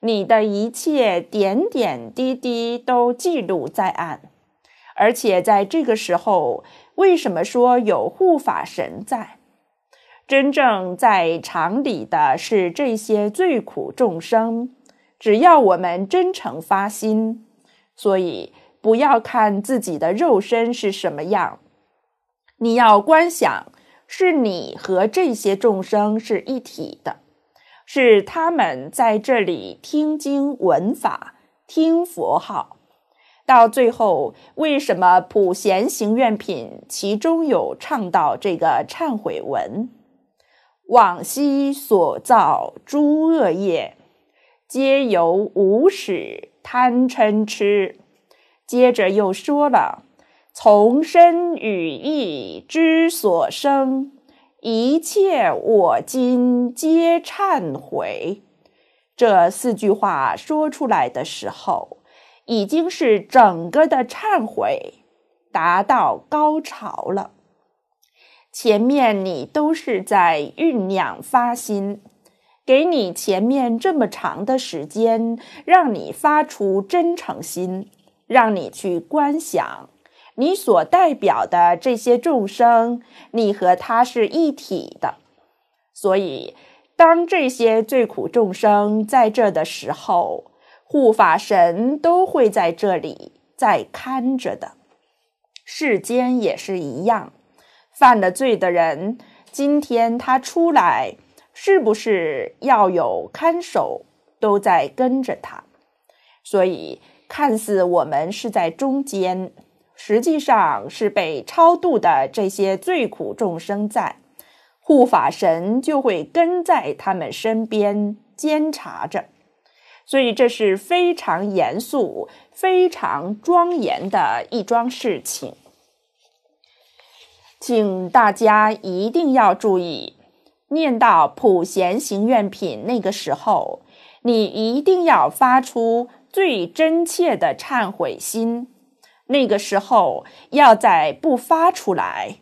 你的一切点点滴滴都记录在案，而且在这个时候，为什么说有护法神在？真正在场里的是这些最苦众生。只要我们真诚发心，所以不要看自己的肉身是什么样，你要观想。是你和这些众生是一体的，是他们在这里听经闻法、听佛号。到最后，为什么《普贤行愿品》其中有倡导这个忏悔文？往昔所造诸恶业，皆由无始贪嗔痴。接着又说了。从身语意之所生，一切我今皆忏悔。这四句话说出来的时候，已经是整个的忏悔达到高潮了。前面你都是在酝酿发心，给你前面这么长的时间，让你发出真诚心，让你去观想。你所代表的这些众生，你和他是一体的，所以当这些最苦众生在这的时候，护法神都会在这里在看着的。世间也是一样，犯了罪的人，今天他出来，是不是要有看守都在跟着他？所以看似我们是在中间。实际上是被超度的这些罪苦众生，在护法神就会跟在他们身边监察着，所以这是非常严肃、非常庄严的一桩事情。请大家一定要注意，念到普贤行愿品那个时候，你一定要发出最真切的忏悔心。那个时候，要再不发出来，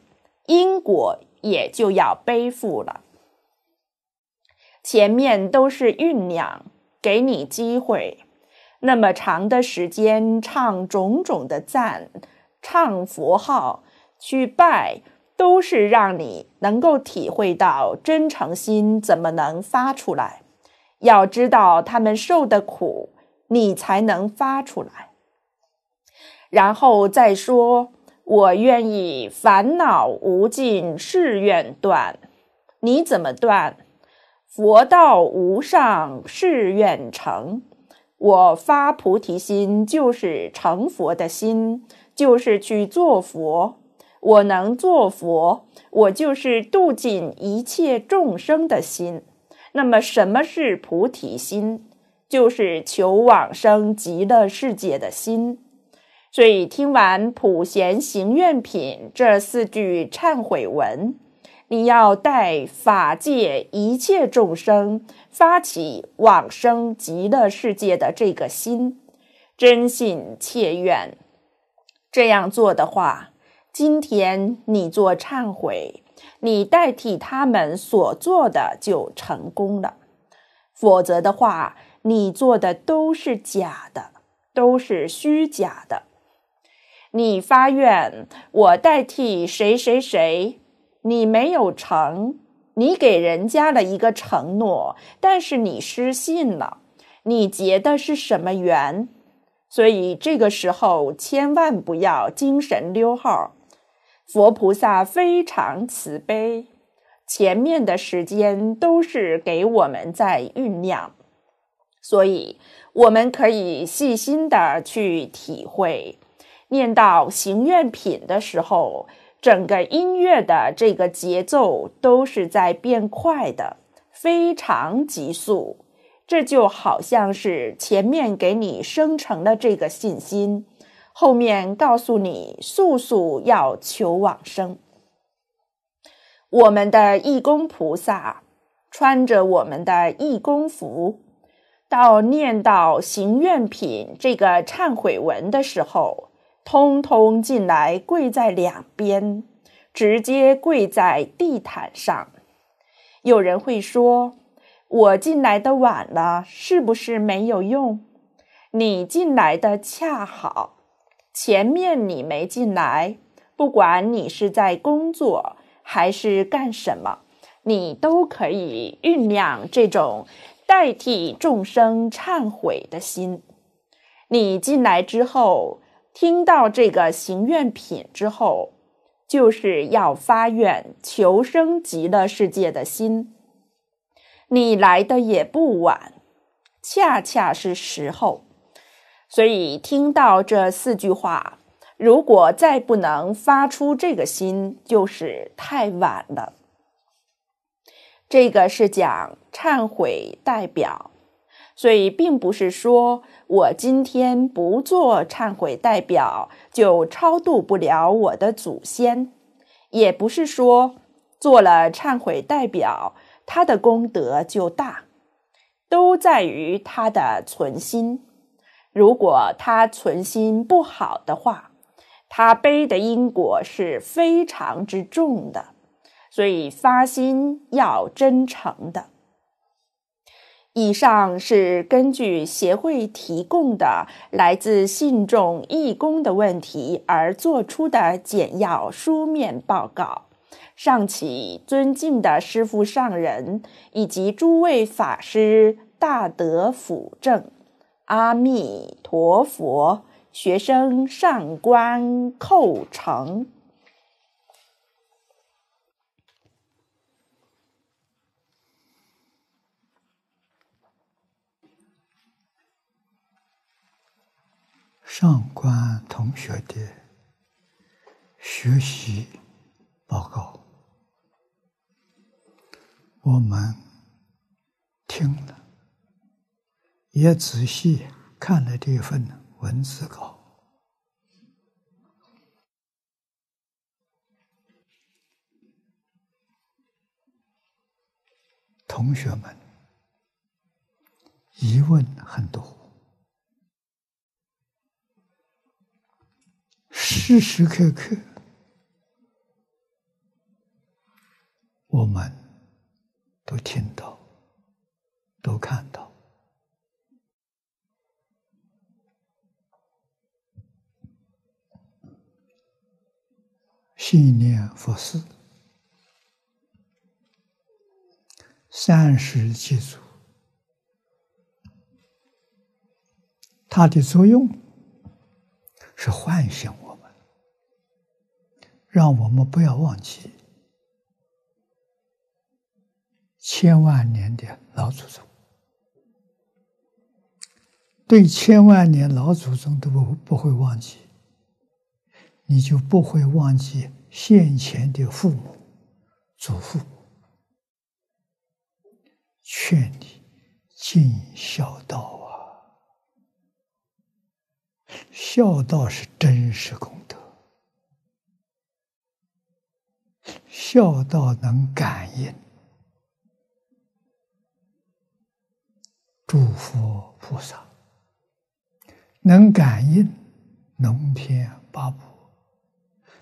因果也就要背负了。前面都是酝酿，给你机会。那么长的时间，唱种种的赞，唱佛号，去拜，都是让你能够体会到真诚心怎么能发出来。要知道他们受的苦，你才能发出来。然后再说，我愿意烦恼无尽誓愿断。你怎么断？佛道无上誓愿成。我发菩提心，就是成佛的心，就是去做佛。我能做佛，我就是度尽一切众生的心。那么，什么是菩提心？就是求往生极乐世界的心。所以，听完普贤行愿品这四句忏悔文，你要代法界一切众生发起往生极乐世界的这个心，真信切愿。这样做的话，今天你做忏悔，你代替他们所做的就成功了；否则的话，你做的都是假的，都是虚假的。你发愿，我代替谁谁谁，你没有成，你给人家了一个承诺，但是你失信了，你结的是什么缘？所以这个时候千万不要精神溜号。佛菩萨非常慈悲，前面的时间都是给我们在酝酿，所以我们可以细心的去体会。念到行愿品的时候，整个音乐的这个节奏都是在变快的，非常急速。这就好像是前面给你生成的这个信心，后面告诉你速速要求往生。我们的义工菩萨穿着我们的义工服，到念到行愿品这个忏悔文的时候。通通进来，跪在两边，直接跪在地毯上。有人会说：“我进来的晚了，是不是没有用？”你进来的恰好，前面你没进来，不管你是在工作还是干什么，你都可以酝酿这种代替众生忏悔的心。你进来之后。听到这个行愿品之后，就是要发愿求生极乐世界的心。你来的也不晚，恰恰是时候。所以听到这四句话，如果再不能发出这个心，就是太晚了。这个是讲忏悔代表。所以，并不是说我今天不做忏悔代表就超度不了我的祖先，也不是说做了忏悔代表他的功德就大，都在于他的存心。如果他存心不好的话，他背的因果是非常之重的。所以发心要真诚的。以上是根据协会提供的来自信众义工的问题而做出的简要书面报告。上启尊敬的师父上人以及诸位法师大德辅正，阿弥陀佛。学生上官寇成。
上官同学的学习报告，我们听了，也仔细看了这份文字稿。同学们，疑问很多。时时刻刻，我们都听到，都看到，信念、佛事、三世积足，它的作用是幻想。让我们不要忘记千万年的老祖宗，对千万年老祖宗都不不会忘记，你就不会忘记现前的父母、祖父，劝你尽孝道啊！孝道是真实功。孝道能感应，诸佛菩萨能感应，农天八部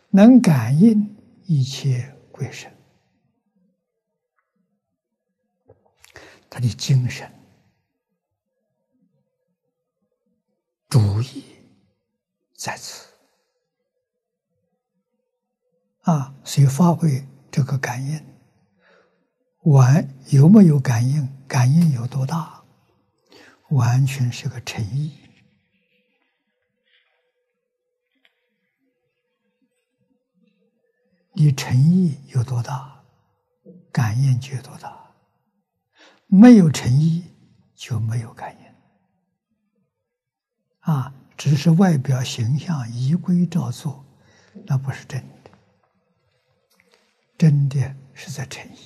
能感应一切鬼神，他的精神、主意在此。啊，谁发挥这个感应？完有没有感应？感应有多大？完全是个诚意。你诚意有多大，感应就多大。没有诚意就没有感应。啊，只是外表形象依规照做，那不是真的。真的是在诚意，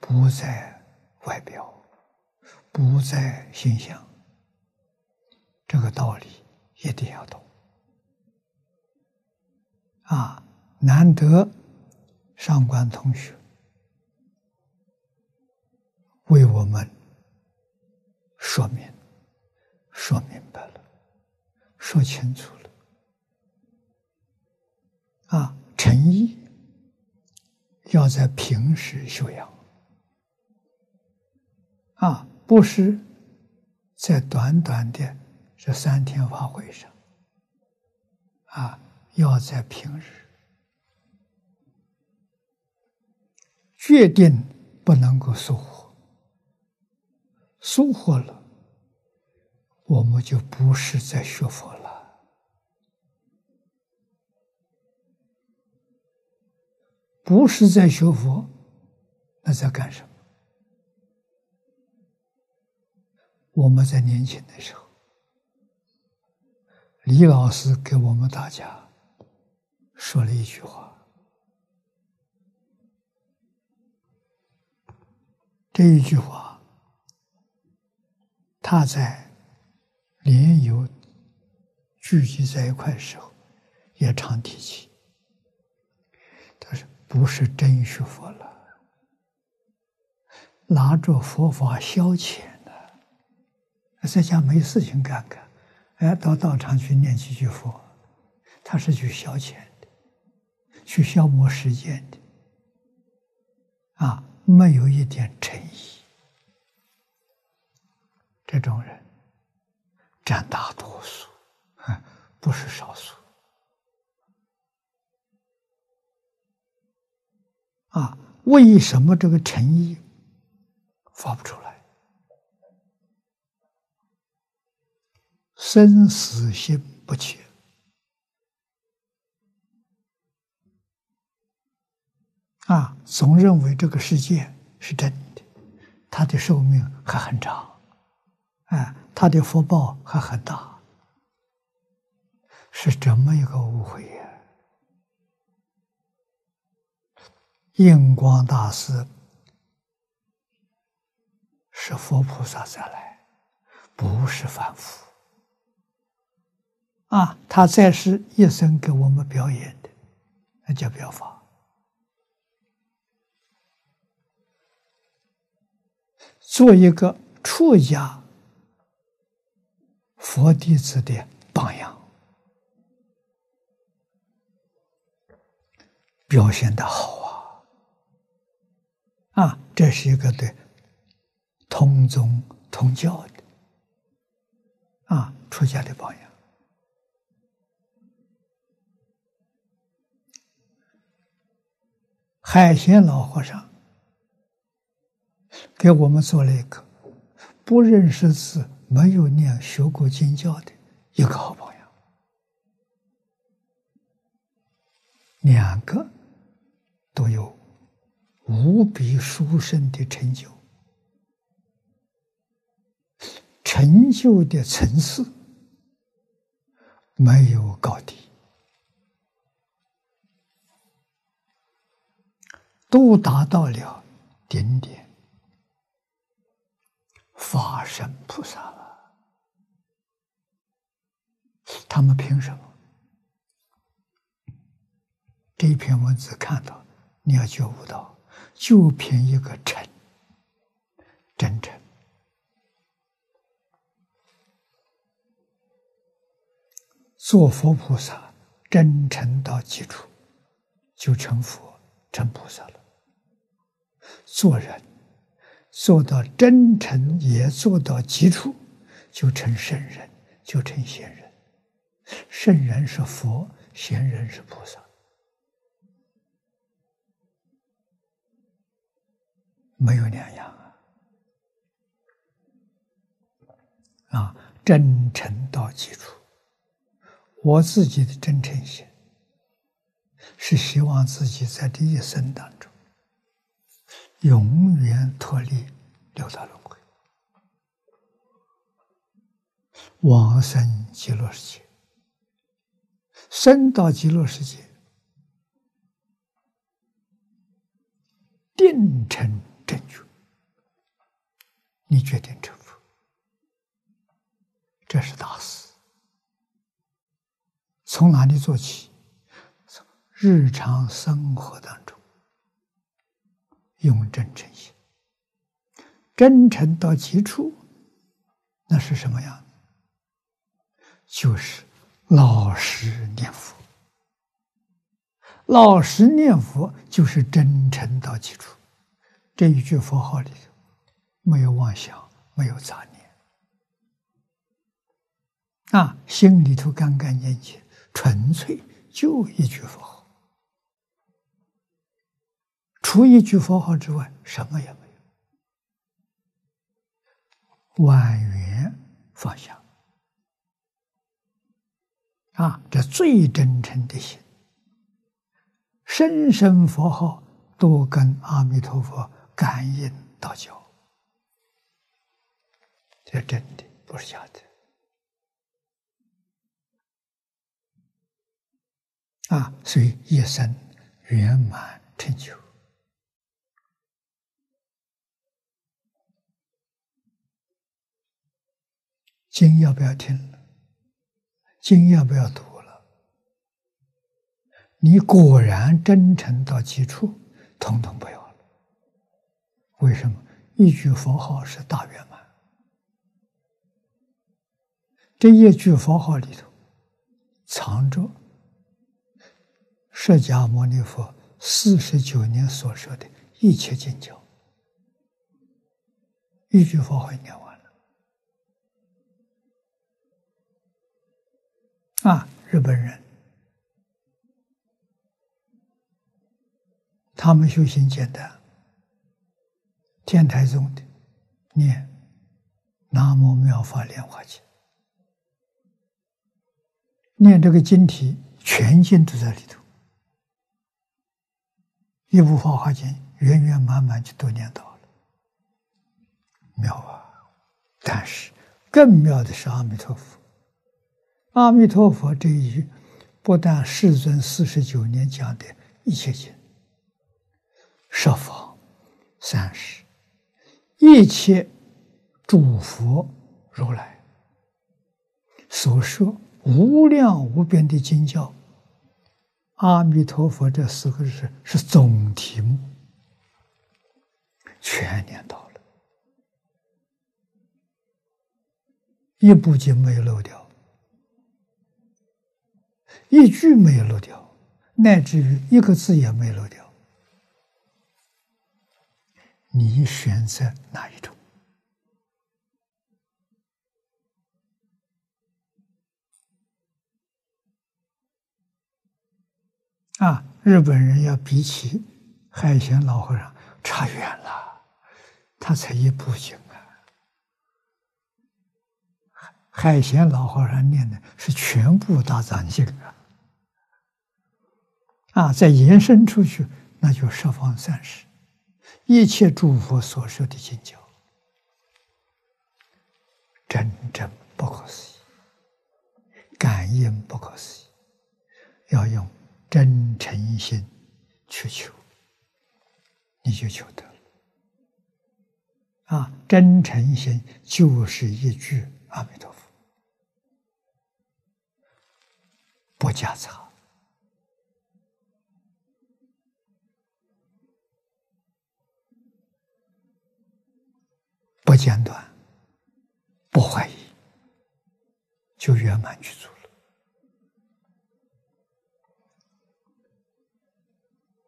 不在外表，不在形象。这个道理一定要懂啊！难得上官同学为我们说明、说明白了，说清楚了啊！诚意。要在平时修养，啊，不是在短短的这三天法会上，啊，要在平日，决定不能够疏忽，疏忽了，我们就不是在学佛了。不是在学佛，那在干什么？我们在年轻的时候，李老师给我们大家说了一句话，这一句话，他在联游聚集在一块时候也常提起，他说。不是真学佛了，拿着佛法消遣的，在家没事情干干，哎，到道场去念几句佛，他是去消遣的，去消磨时间的，啊，没有一点诚意，这种人占大多数，不是少数。啊，为什么这个诚意发不出来？生死心不切啊，总认为这个世界是真的，他的寿命还很长，哎，他的福报还很大，是这么一个误会呀。印光大师是佛菩萨再来，不是凡夫啊！他在世一生给我们表演的，那叫表法。做一个出家佛弟子的榜样，表现的好。啊，这是一个对同宗同教的啊出家的榜样。海贤老和尚给我们做了一个不认识字、没有念学过经教的一个好朋友，两个都有。无比殊胜的成就，成就的层次没有高低，都达到了顶点，法身菩萨了。他们凭什么？这一篇文字看到，你要觉悟到。就凭一个诚，真诚，做佛菩萨，真诚到基础，就成佛成菩萨了。做人做到真诚，也做到基础，就成圣人，就成贤人。圣人是佛，贤人是菩萨。没有两样啊！啊，真诚到基础，我自己的真诚心，是希望自己在这一生当中，永远脱离六道轮回，往生极乐世界，生到极乐世界，定成。证据，你决定成佛，这是大事。从哪里做起？从日常生活当中用真诚心。真诚到极处，那是什么呀？就是老实念佛。老实念佛就是真诚到极处。这一句佛号里头，没有妄想，没有杂念，啊，心里头干干净净，纯粹就一句佛号，除一句佛号之外，什么也没有。万缘放下。啊，这最真诚的心，声声佛号都跟阿弥陀佛。感应到就。这是真的，不是假的。啊，所以一生圆满成就。经要不要听了？经要不要读了？你果然真诚到极处，统统不要。为什么一句佛号是大圆满？这一句佛号里头藏着释迦牟尼佛四十九年所说的一切经教。一句佛号念完了啊，日本人他们修行简单。天台宗的念《南无妙法莲华经》，念这个经题，全经都在里头。一部《法华经》，圆圆满满就都念到了，妙啊！但是更妙的是阿弥陀佛，“阿弥陀佛”这一句，不但世尊四十九年讲的一切经，设法三十。一切诸佛如来所说无量无边的经教，阿弥陀佛这四个字是总题目。全年到了，一部经没有漏掉，一句没有漏掉，乃至于一个字也没漏掉。你选择哪一种？啊，日本人要比起海贤老和尚差远了，他才一步行啊。海海贤老和尚念的是全部大藏经啊，啊，再延伸出去，那就十方三世。一切诸佛所说的经教，真正不可思议，感应不可思议。要用真诚心去求，你就求得了。啊，真诚心就是一句阿弥陀佛，不加杂。不间断，不怀疑，就圆满去做了。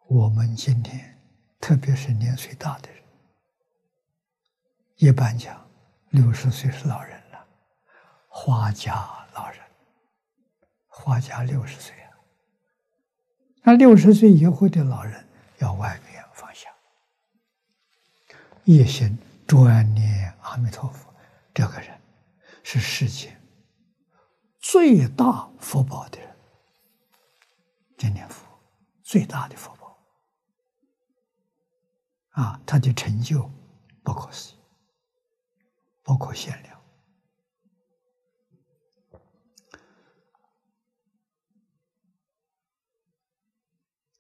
我们今天，特别是年岁大的人，一般讲六十岁是老人了，花甲老人，花甲六十岁啊。那六十岁以后的老人，要外边放下，一心。专念阿弥陀佛，这个人是世界最大福报的人，真念佛最大的福报啊！他的成就不可思议，包括限量，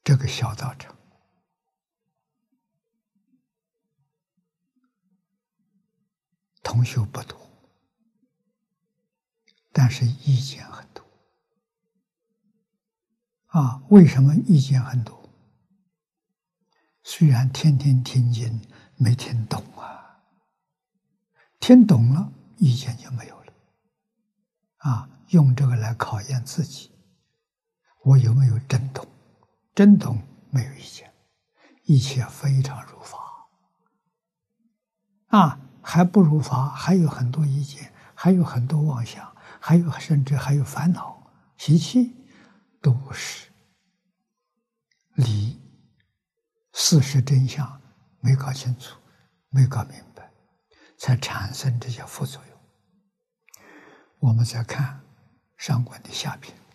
这个小道场。同学不多，但是意见很多。啊，为什么意见很多？虽然天天听经，没听懂啊，听懂了，意见就没有了。啊，用这个来考验自己，我有没有真懂？真懂没有意见，一切非常如法。啊。还不如法，还有很多意见，还有很多妄想，还有甚至还有烦恼、习气，都是离事实真相没搞清楚，没搞明白，才产生这些副作用。我们再看上观的下篇。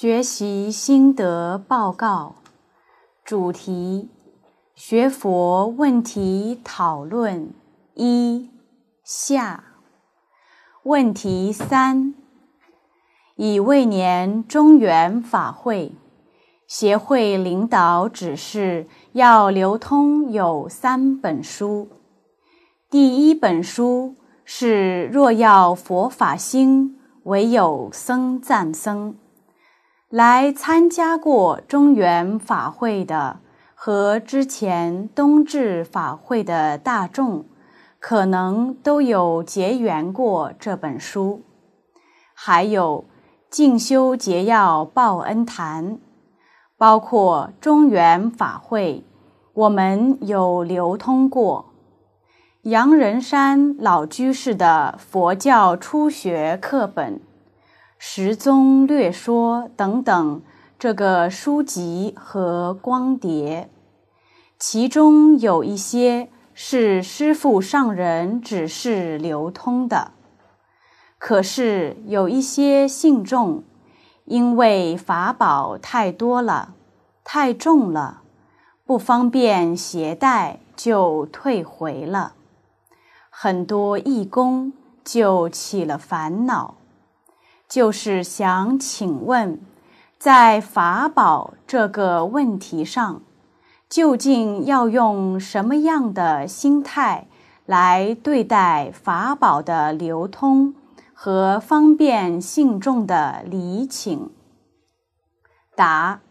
学习心得报告，主题：学佛问题讨论一。下问题三：乙未年中原法会协会领导指示要流通有三本书。第一本书是“若要佛法兴，唯有僧赞僧”。来参加过中原法会的和之前冬至法会的大众，可能都有结缘过这本书，还有《静修结要报恩坛》，包括中原法会，我们有流通过杨仁山老居士的佛教初学课本。十宗略说等等，这个书籍和光碟，其中有一些是师父上人指示流通的，可是有一些信众因为法宝太多了，太重了，不方便携带，就退回了，很多义工就起了烦恼。就是想请问，在法宝这个问题上，究竟要用什么样的心态来对待法宝的流通和方便信众的礼请？答：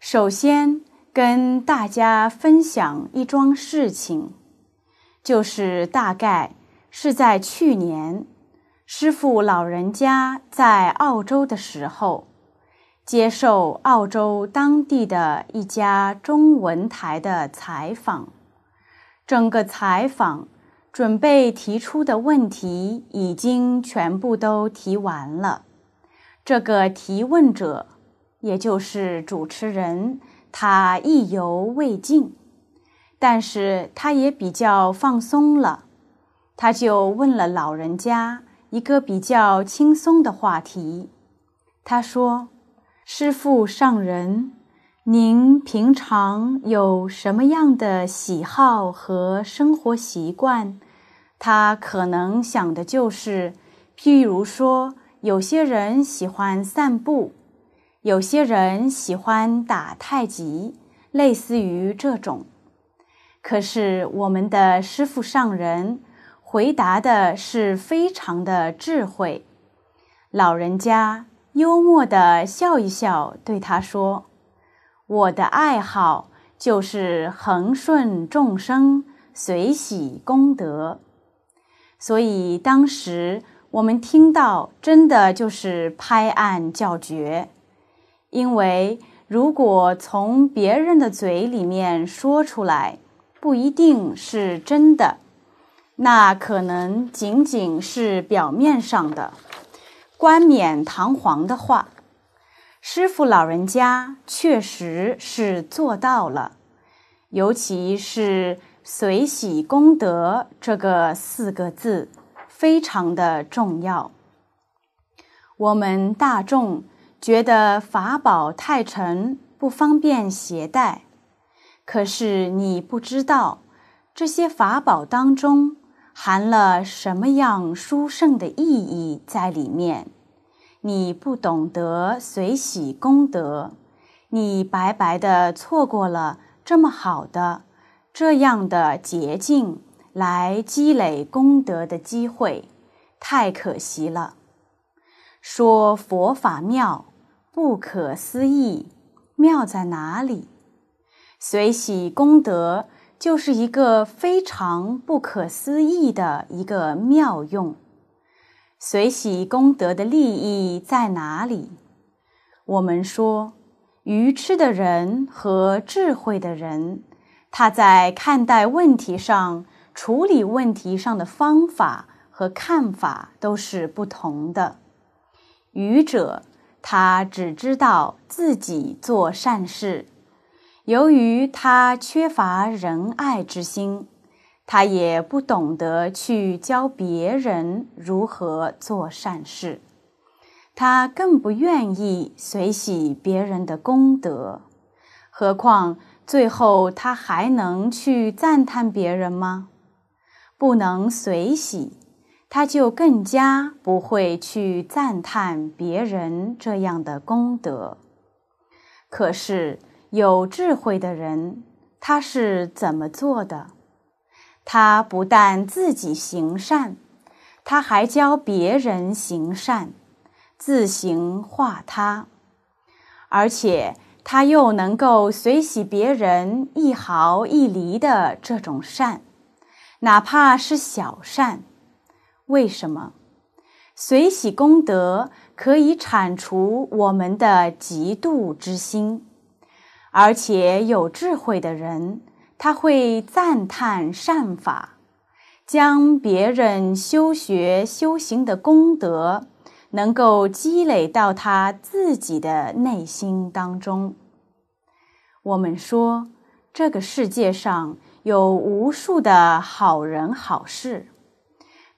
首先跟大家分享一桩事情，就是大概是在去年。师傅老人家在澳洲的时候，接受澳洲当地的一家中文台的采访。整个采访准备提出的问题已经全部都提完了。这个提问者，也就是主持人，他意犹未尽，但是他也比较放松了，他就问了老人家。一个比较轻松的话题，他说：“师父上人，您平常有什么样的喜好和生活习惯？”他可能想的就是，譬如说，有些人喜欢散步，有些人喜欢打太极，类似于这种。可是我们的师父上人。回答的是非常的智慧，老人家幽默的笑一笑，对他说：“我的爱好就是恒顺众生，随喜功德。”所以当时我们听到，真的就是拍案叫绝，因为如果从别人的嘴里面说出来，不一定是真的。那可能仅仅是表面上的冠冕堂皇的话。师傅老人家确实是做到了，尤其是随喜功德这个四个字非常的重要。我们大众觉得法宝太沉，不方便携带，可是你不知道，这些法宝当中。含了什么样殊胜的意义在里面？你不懂得随喜功德，你白白的错过了这么好的、这样的捷径来积累功德的机会，太可惜了。说佛法妙，不可思议，妙在哪里？随喜功德。就是一个非常不可思议的一个妙用，随喜功德的利益在哪里？我们说，愚痴的人和智慧的人，他在看待问题上、处理问题上的方法和看法都是不同的。愚者，他只知道自己做善事。由于他缺乏仁爱之心，他也不懂得去教别人如何做善事，他更不愿意随喜别人的功德。何况最后他还能去赞叹别人吗？不能随喜，他就更加不会去赞叹别人这样的功德。可是。有智慧的人，他是怎么做的？他不但自己行善，他还教别人行善，自行化他，而且他又能够随喜别人一毫一厘的这种善，哪怕是小善。为什么？随喜功德可以铲除我们的嫉妒之心。而且有智慧的人，他会赞叹善法，将别人修学修行的功德，能够积累到他自己的内心当中。我们说，这个世界上有无数的好人好事，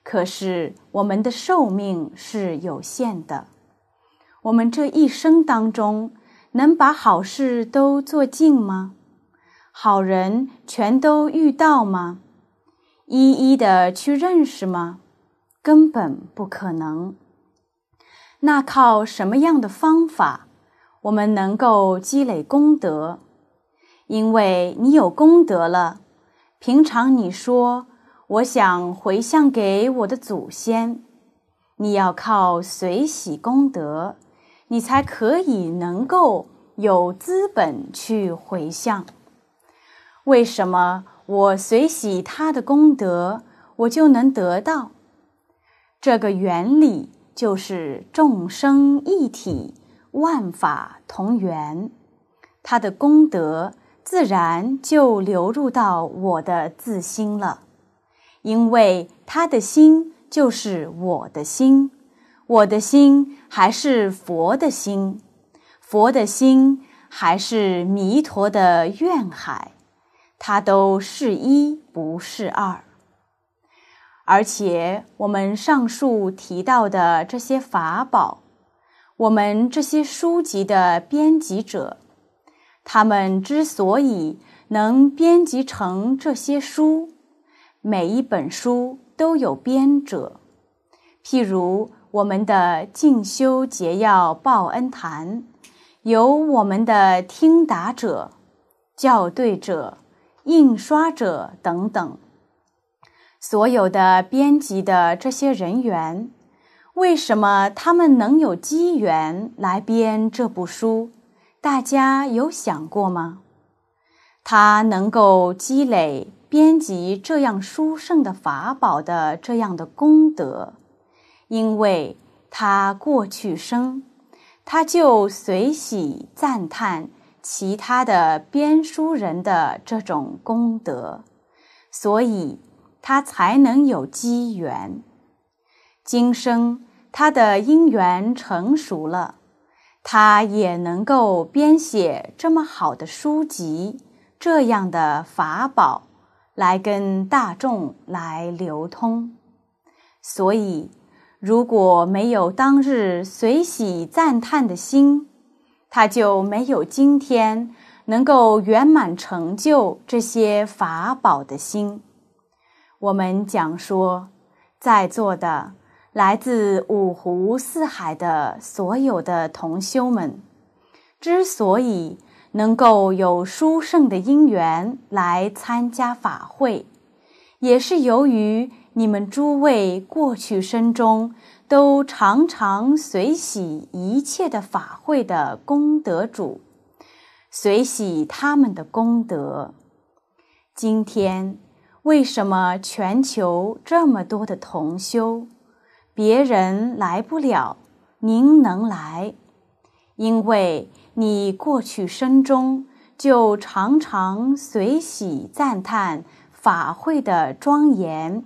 可是我们的寿命是有限的，我们这一生当中。能把好事都做尽吗？好人全都遇到吗？一一的去认识吗？根本不可能。那靠什么样的方法，我们能够积累功德？因为你有功德了，平常你说我想回向给我的祖先，你要靠随喜功德。你才可以能够有资本去回向。为什么我随喜他的功德，我就能得到？这个原理就是众生一体，万法同源。他的功德自然就流入到我的自心了，因为他的心就是我的心。我的心还是佛的心，佛的心还是弥陀的愿海，它都是一不是二。而且我们上述提到的这些法宝，我们这些书籍的编辑者，他们之所以能编辑成这些书，每一本书都有编者，譬如。我们的《静修结要报恩坛，有我们的听答者、校对者、印刷者等等，所有的编辑的这些人员，为什么他们能有机缘来编这部书？大家有想过吗？他能够积累编辑这样书圣的法宝的这样的功德。因为他过去生，他就随喜赞叹其他的编书人的这种功德，所以他才能有机缘。今生他的因缘成熟了，他也能够编写这么好的书籍，这样的法宝来跟大众来流通，所以。如果没有当日随喜赞叹的心，他就没有今天能够圆满成就这些法宝的心。我们讲说，在座的来自五湖四海的所有的同修们，之所以能够有殊胜的因缘来参加法会，也是由于。你们诸位过去生中都常常随喜一切的法会的功德主，随喜他们的功德。今天为什么全球这么多的同修，别人来不了，您能来？因为你过去生中就常常随喜赞叹法会的庄严。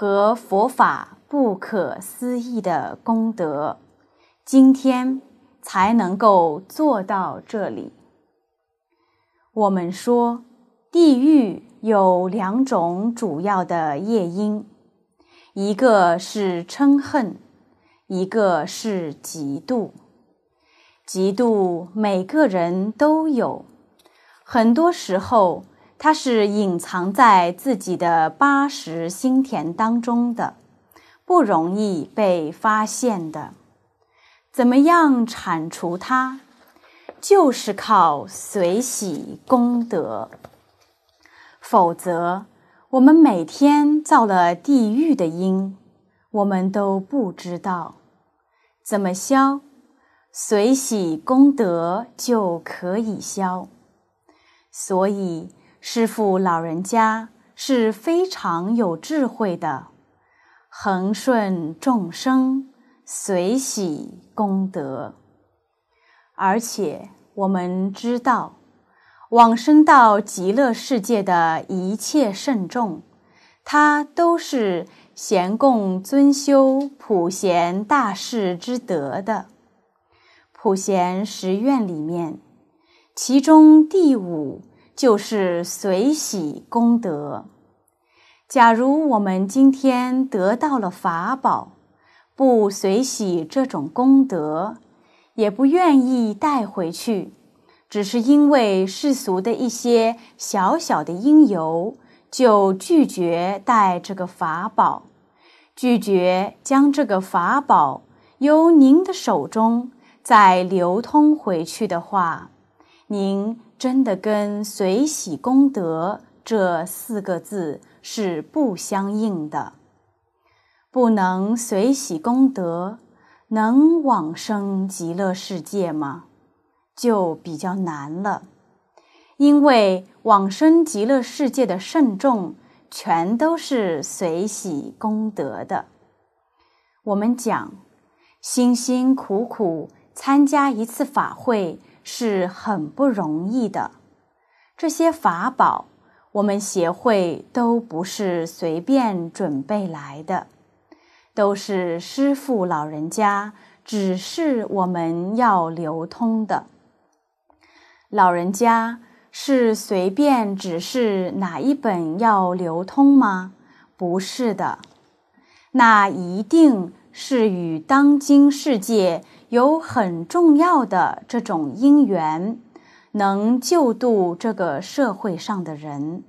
和佛法不可思议的功德，今天才能够做到这里。我们说，地狱有两种主要的业因，一个是嗔恨，一个是嫉妒。嫉妒，每个人都有，很多时候。它是隐藏在自己的八十心田当中的，不容易被发现的。怎么样铲除它？就是靠随喜功德。否则，我们每天造了地狱的因，我们都不知道怎么消，随喜功德就可以消。所以。师傅老人家是非常有智慧的，恒顺众生，随喜功德。而且我们知道，往生到极乐世界的一切圣众，他都是贤供尊修普贤大士之德的。普贤十愿里面，其中第五。就是随喜功德。假如我们今天得到了法宝，不随喜这种功德，也不愿意带回去，只是因为世俗的一些小小的因由，就拒绝带这个法宝，拒绝将这个法宝由您的手中再流通回去的话，您。真的跟随喜功德这四个字是不相应的，不能随喜功德，能往生极乐世界吗？就比较难了。因为往生极乐世界的圣众全都是随喜功德的。我们讲辛辛苦苦参加一次法会。是很不容易的。这些法宝，我们协会都不是随便准备来的，都是师傅老人家指示我们要流通的。老人家是随便指示哪一本要流通吗？不是的，那一定是与当今世界。有很重要的这种因缘，能救度这个社会上的人。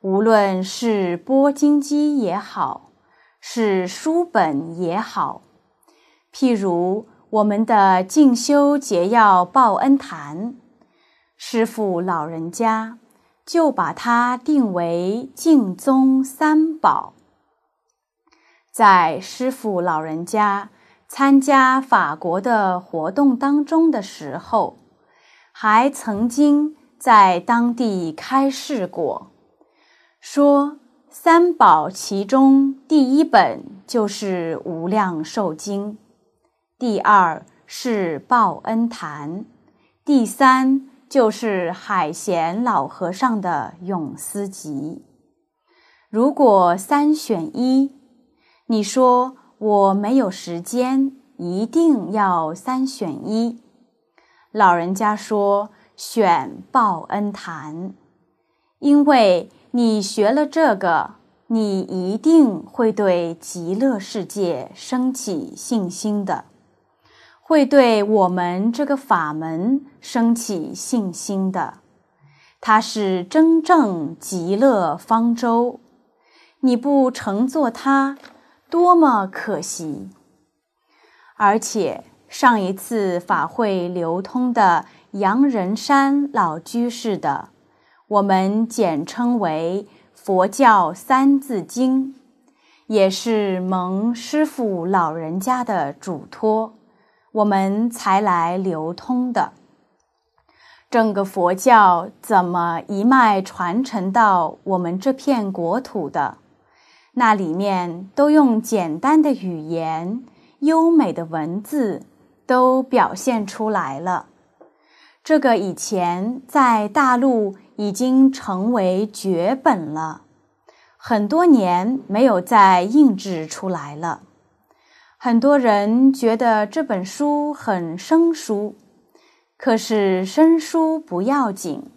无论是播经机也好，是书本也好，譬如我们的静修结要报恩坛，师傅老人家就把它定为净宗三宝。在师傅老人家。参加法国的活动当中的时候，还曾经在当地开示过，说三宝其中第一本就是《无量寿经》，第二是《报恩坛》，第三就是海贤老和尚的《永思集》。如果三选一，你说？我没有时间，一定要三选一。老人家说，选报恩坛，因为你学了这个，你一定会对极乐世界升起信心的，会对我们这个法门升起信心的。它是真正极乐方舟，你不乘坐它。多么可惜！而且上一次法会流通的杨仁山老居士的，我们简称为《佛教三字经》，也是蒙师傅老人家的嘱托，我们才来流通的。整个佛教怎么一脉传承到我们这片国土的？那里面都用简单的语言、优美的文字都表现出来了。这个以前在大陆已经成为绝本了，很多年没有再印制出来了。很多人觉得这本书很生疏，可是生疏不要紧，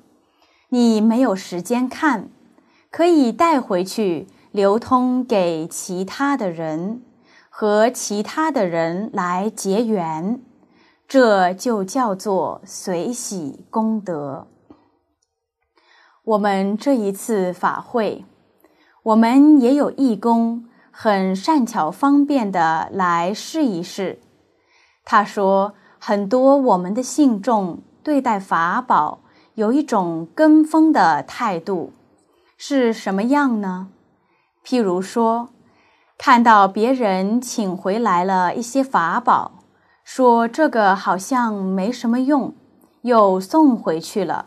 你没有时间看，可以带回去。流通给其他的人和其他的人来结缘，这就叫做随喜功德。我们这一次法会，我们也有义工很善巧方便的来试一试。他说，很多我们的信众对待法宝有一种跟风的态度，是什么样呢？譬如说，看到别人请回来了一些法宝，说这个好像没什么用，又送回去了，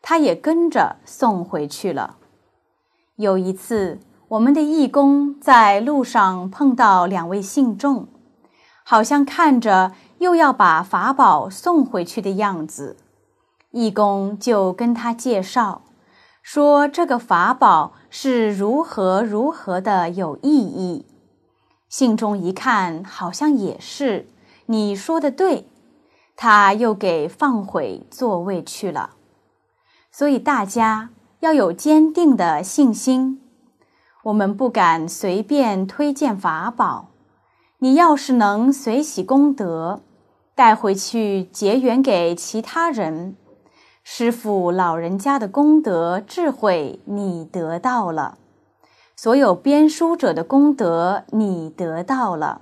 他也跟着送回去了。有一次，我们的义工在路上碰到两位信众，好像看着又要把法宝送回去的样子，义工就跟他介绍说这个法宝。是如何如何的有意义？信中一看，好像也是。你说的对，他又给放回座位去了。所以大家要有坚定的信心。我们不敢随便推荐法宝。你要是能随喜功德，带回去结缘给其他人。师傅老人家的功德智慧，你得到了；所有编书者的功德，你得到了；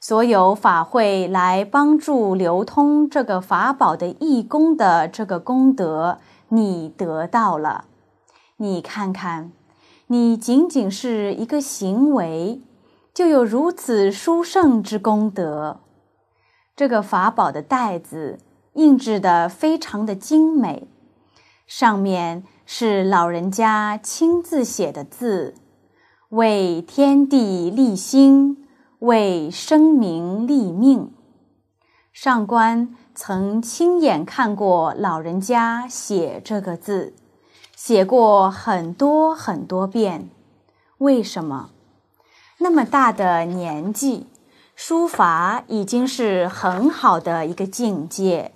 所有法会来帮助流通这个法宝的义工的这个功德，你得到了。你看看，你仅仅是一个行为，就有如此殊胜之功德。这个法宝的袋子。印制的非常的精美，上面是老人家亲自写的字，为天地立心，为生民立命。上官曾亲眼看过老人家写这个字，写过很多很多遍。为什么？那么大的年纪，书法已经是很好的一个境界。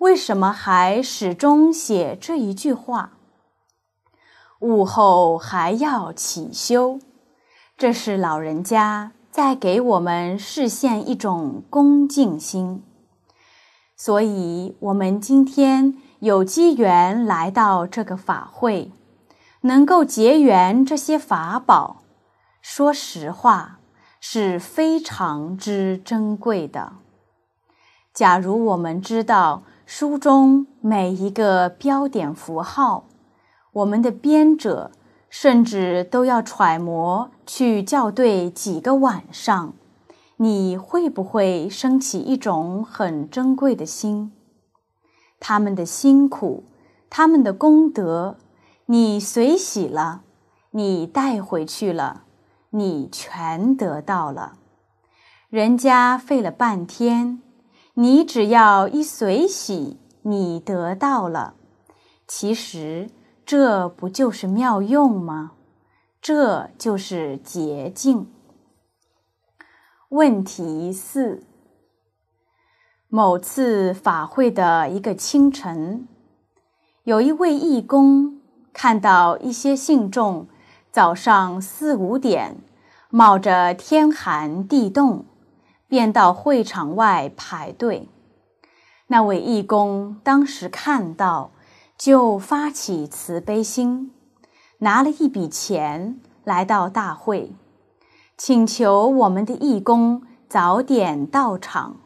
为什么还始终写这一句话？午后还要起修，这是老人家在给我们示现一种恭敬心。所以，我们今天有机缘来到这个法会，能够结缘这些法宝，说实话是非常之珍贵的。假如我们知道。书中每一个标点符号，我们的编者甚至都要揣摩去校对几个晚上。你会不会升起一种很珍贵的心？他们的辛苦，他们的功德，你随喜了，你带回去了，你全得到了。人家费了半天。你只要一随喜，你得到了。其实这不就是妙用吗？这就是捷径。问题四：某次法会的一个清晨，有一位义工看到一些信众早上四五点冒着天寒地冻。便到会场外排队。那位义工当时看到，就发起慈悲心，拿了一笔钱来到大会，请求我们的义工早点到场，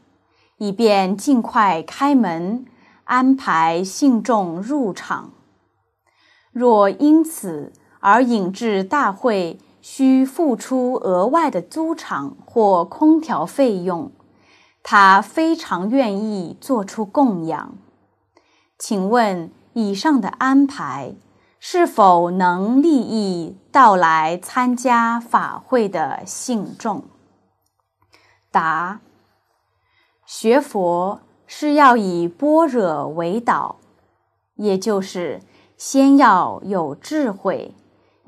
以便尽快开门，安排信众入场。若因此而引致大会。需付出额外的租场或空调费用，他非常愿意做出供养。请问以上的安排是否能利益到来参加法会的信众？答：学佛是要以般若为导，也就是先要有智慧。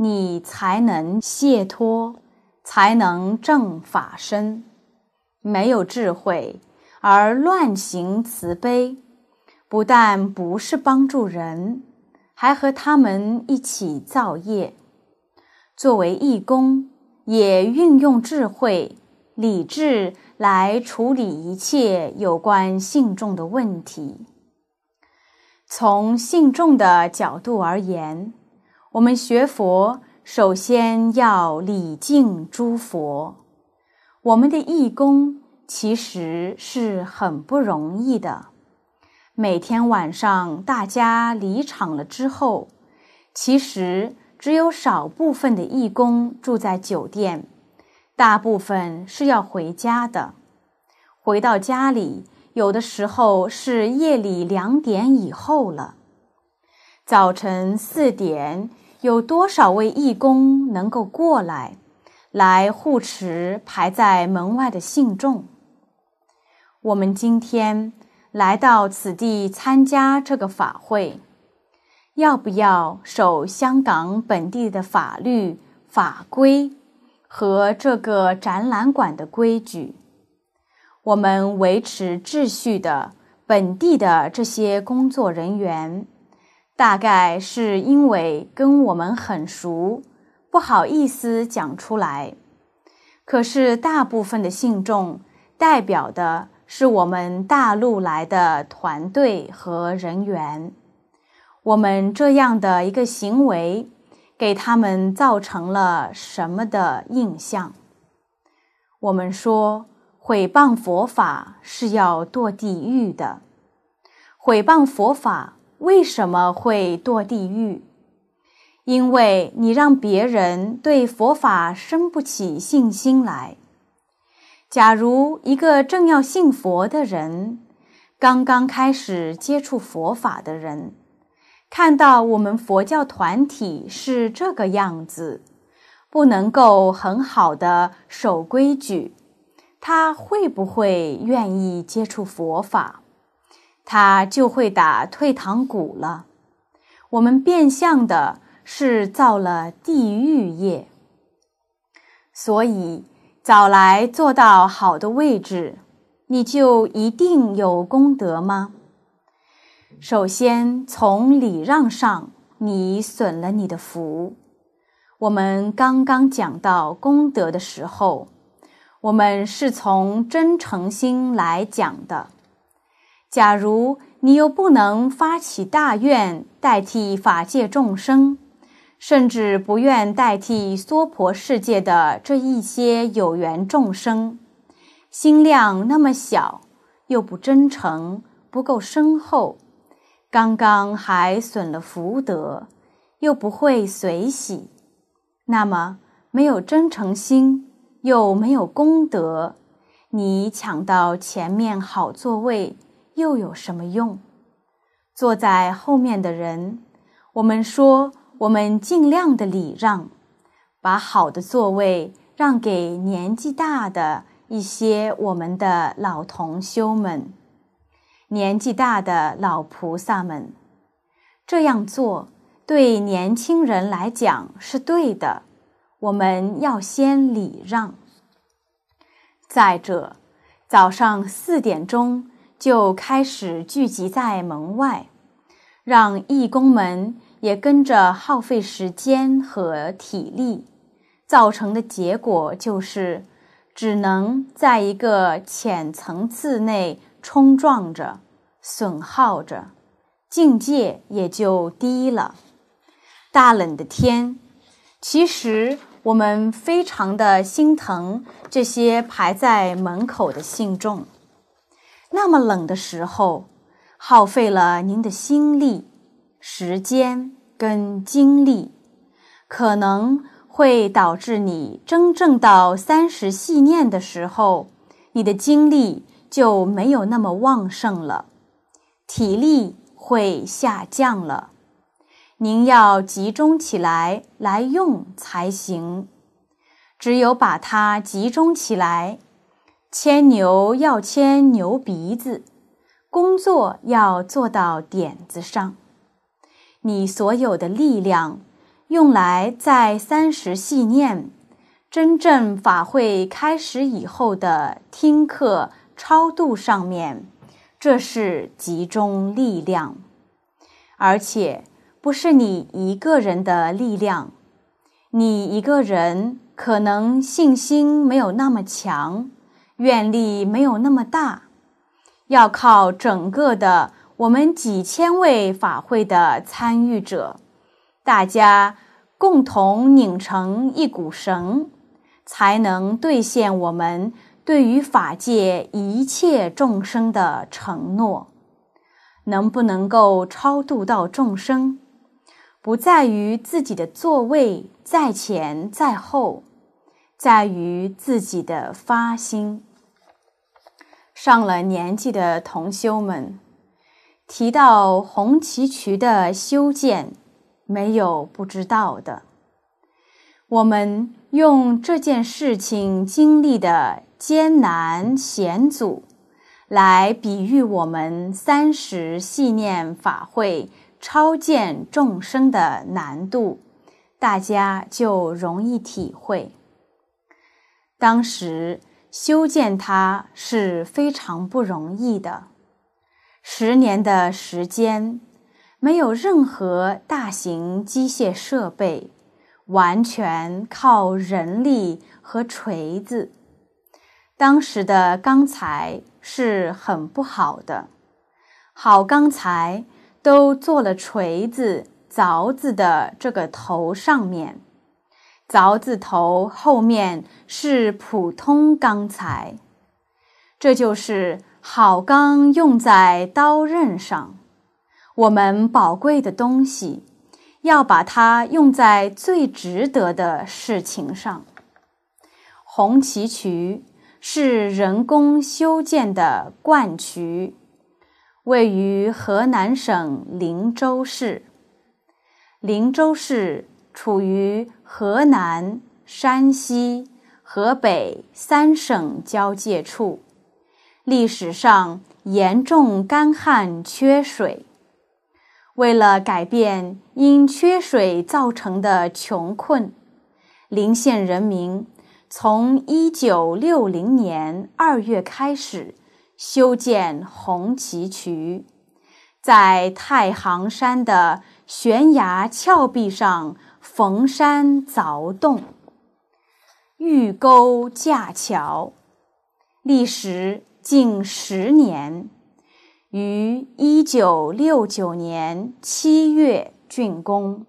你才能解脱，才能正法身。没有智慧而乱行慈悲，不但不是帮助人，还和他们一起造业。作为义工，也运用智慧、理智来处理一切有关信众的问题。从信众的角度而言。我们学佛首先要礼敬诸佛。我们的义工其实是很不容易的。每天晚上大家离场了之后，其实只有少部分的义工住在酒店，大部分是要回家的。回到家里，有的时候是夜里两点以后了，早晨四点。有多少位义工能够过来，来护持排在门外的信众？我们今天来到此地参加这个法会，要不要守香港本地的法律法规和这个展览馆的规矩？我们维持秩序的本地的这些工作人员。大概是因为跟我们很熟，不好意思讲出来。可是大部分的信众代表的是我们大陆来的团队和人员。我们这样的一个行为，给他们造成了什么的印象？我们说毁谤佛法是要堕地狱的，毁谤佛法。为什么会堕地狱？因为你让别人对佛法生不起信心来。假如一个正要信佛的人，刚刚开始接触佛法的人，看到我们佛教团体是这个样子，不能够很好的守规矩，他会不会愿意接触佛法？他就会打退堂鼓了。我们变相的是造了地狱业，所以早来坐到好的位置，你就一定有功德吗？首先从礼让上，你损了你的福。我们刚刚讲到功德的时候，我们是从真诚心来讲的。假如你又不能发起大愿，代替法界众生，甚至不愿代替娑婆世界的这一些有缘众生，心量那么小，又不真诚，不够深厚，刚刚还损了福德，又不会随喜，那么没有真诚心，又没有功德，你抢到前面好座位。又有什么用？坐在后面的人，我们说，我们尽量的礼让，把好的座位让给年纪大的一些我们的老同修们，年纪大的老菩萨们。这样做对年轻人来讲是对的。我们要先礼让。再者，早上四点钟。就开始聚集在门外，让义工们也跟着耗费时间和体力，造成的结果就是只能在一个浅层次内冲撞着、损耗着，境界也就低了。大冷的天，其实我们非常的心疼这些排在门口的信众。那么冷的时候，耗费了您的心力、时间跟精力，可能会导致你真正到三十细念的时候，你的精力就没有那么旺盛了，体力会下降了。您要集中起来来用才行，只有把它集中起来。牵牛要牵牛鼻子，工作要做到点子上。你所有的力量用来在三时系念、真正法会开始以后的听课、超度上面，这是集中力量，而且不是你一个人的力量。你一个人可能信心没有那么强。愿力没有那么大，要靠整个的我们几千位法会的参与者，大家共同拧成一股绳，才能兑现我们对于法界一切众生的承诺。能不能够超度到众生，不在于自己的座位在前在后，在于自己的发心。上了年纪的同修们提到红旗渠的修建，没有不知道的。我们用这件事情经历的艰难险阻，来比喻我们三十系念法会超见众生的难度，大家就容易体会。当时。修建它是非常不容易的，十年的时间，没有任何大型机械设备，完全靠人力和锤子。当时的钢材是很不好的，好钢材都做了锤子、凿子的这个头上面。凿字头后面是普通钢材，这就是好钢用在刀刃上。我们宝贵的东西，要把它用在最值得的事情上。红旗渠是人工修建的灌渠，位于河南省林州市。林州市处于。河南、山西、河北三省交界处，历史上严重干旱缺水。为了改变因缺水造成的穷困，临县人民从一九六零年二月开始修建红旗渠，在太行山的悬崖峭壁上。逢山凿洞，遇沟架桥，历时近十年，于一九六九年七月竣工，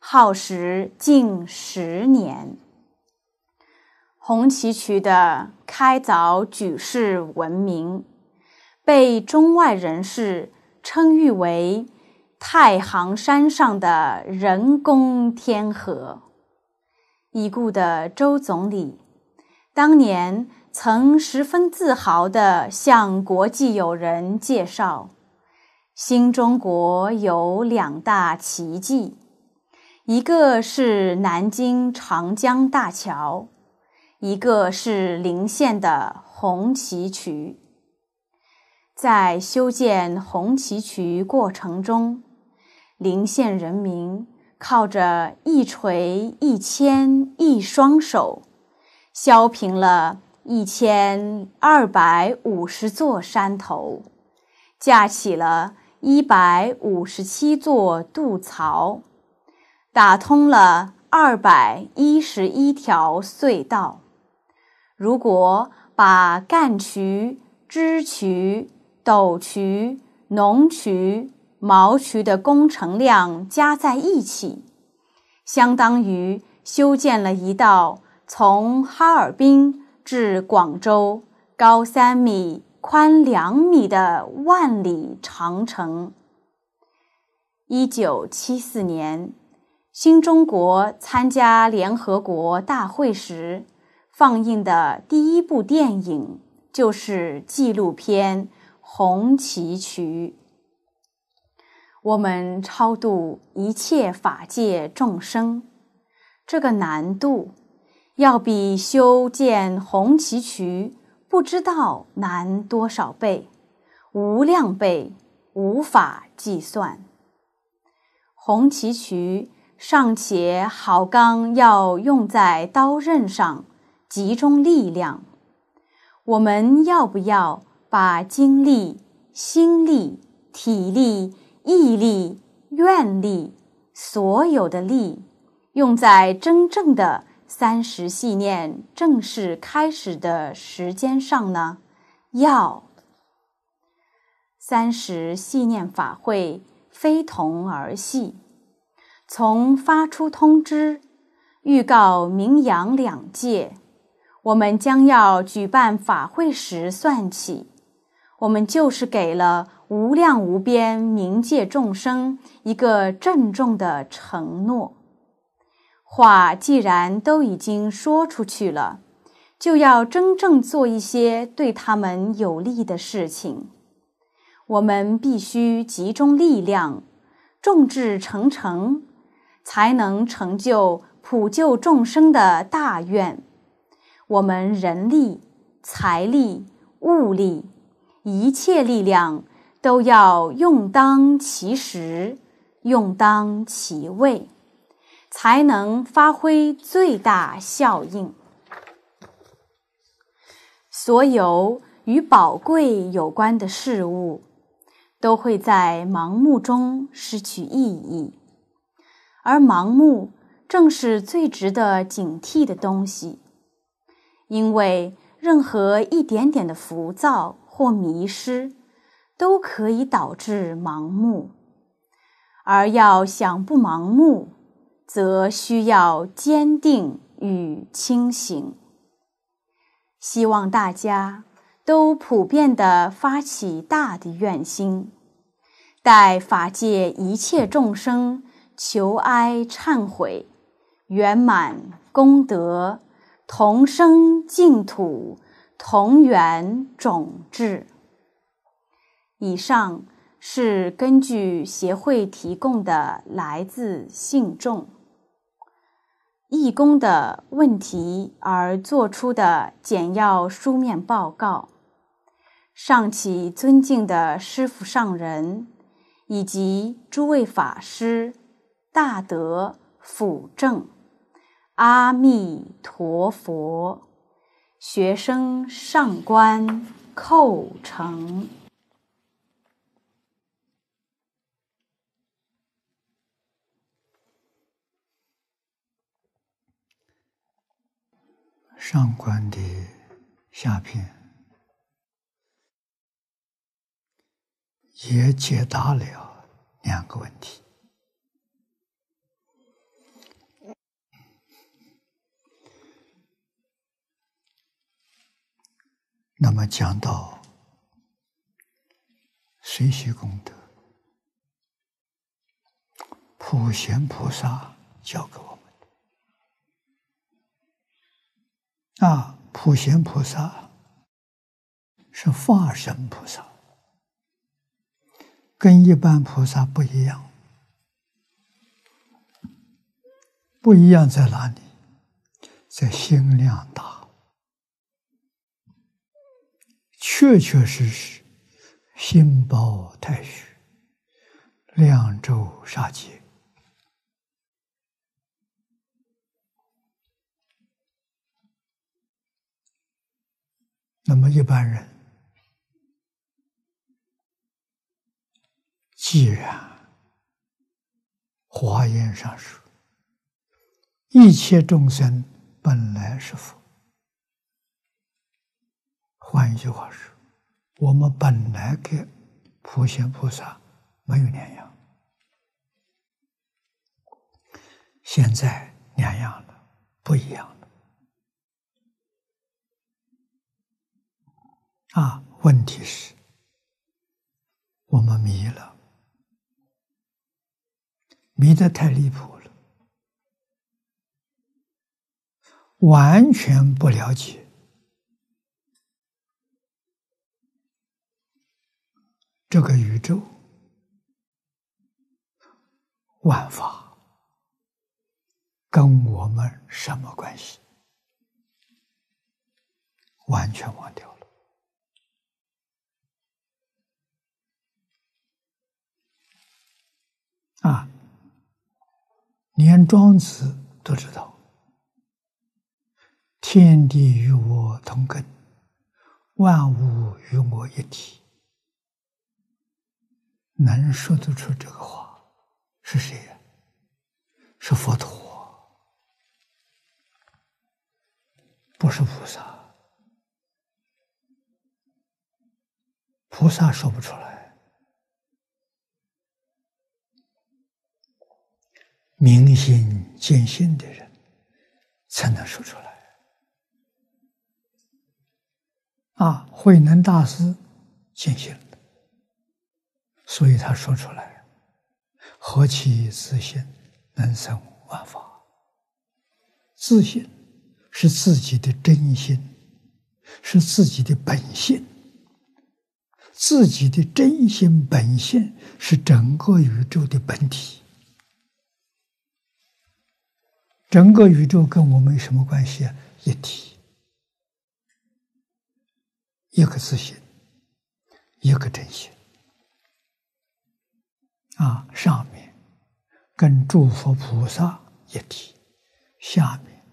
耗时近十年。红旗渠的开凿举世闻名，被中外人士称誉为。太行山上的人工天河，已故的周总理当年曾十分自豪地向国际友人介绍：新中国有两大奇迹，一个是南京长江大桥，一个是临县的红旗渠。在修建红旗渠过程中，临县人民靠着一锤、一千一双手，削平了一千二百五十座山头，架起了一百五十七座渡槽，打通了二百一十一条隧道。如果把干渠、支渠、斗渠、农渠，毛渠的工程量加在一起，相当于修建了一道从哈尔滨至广州、高三米、宽两米的万里长城。一九七四年，新中国参加联合国大会时放映的第一部电影就是纪录片《红旗渠》。我们超度一切法界众生，这个难度要比修建红旗渠不知道难多少倍，无量倍，无法计算。红旗渠尚且好钢要用在刀刃上，集中力量，我们要不要把精力、心力、体力？毅力、愿力，所有的力，用在真正的三十系念正式开始的时间上呢？要三十系念法会非同儿戏。从发出通知、预告、名扬两界，我们将要举办法会时算起，我们就是给了。无量无边冥界众生，一个郑重的承诺。话既然都已经说出去了，就要真正做一些对他们有利的事情。我们必须集中力量，众志成城，才能成就普救众生的大愿。我们人力、财力、物力，一切力量。都要用当其时，用当其位，才能发挥最大效应。所有与宝贵有关的事物，都会在盲目中失去意义，而盲目正是最值得警惕的东西，因为任何一点点的浮躁或迷失。都可以导致盲目，而要想不盲目，则需要坚定与清醒。希望大家都普遍的发起大的愿心，待法界一切众生求哀忏悔，圆满功德，同生净土，同圆种智。以上是根据协会提供的来自信众、义工的问题而做出的简要书面报告。上启尊敬的师父上人，以及诸位法师、大德辅正阿弥陀佛。学生上官寇成。
上观的下篇也解答了两个问题。那么讲到随喜功德，普贤菩萨教给我。那普贤菩萨是化身菩萨，跟一般菩萨不一样，不一样在哪里？在心量大，确确实实心包太虚，量周杀劫。那么一般人，既然华严上说，一切众生本来是佛，换一句话说，我们本来跟普贤菩萨没有两样，现在两样了，不一样了。啊，问题是，我们迷了，迷得太离谱了，完全不了解这个宇宙、万法跟我们什么关系，完全忘掉了。啊，连庄子都知道，天地与我同根，万物与我一体，能说得出这个话是谁呀？是佛陀，不是菩萨，菩萨说不出来。明心见性的人，才能说出来。啊，慧能大师见性，所以他说出来：何其自信，能生万法。自信是自己的真心，是自己的本性。自己的真心本性是整个宇宙的本体。整个宇宙跟我们有什么关系啊？一体，一个自信，一个真心啊！上面跟诸佛菩萨一体，下面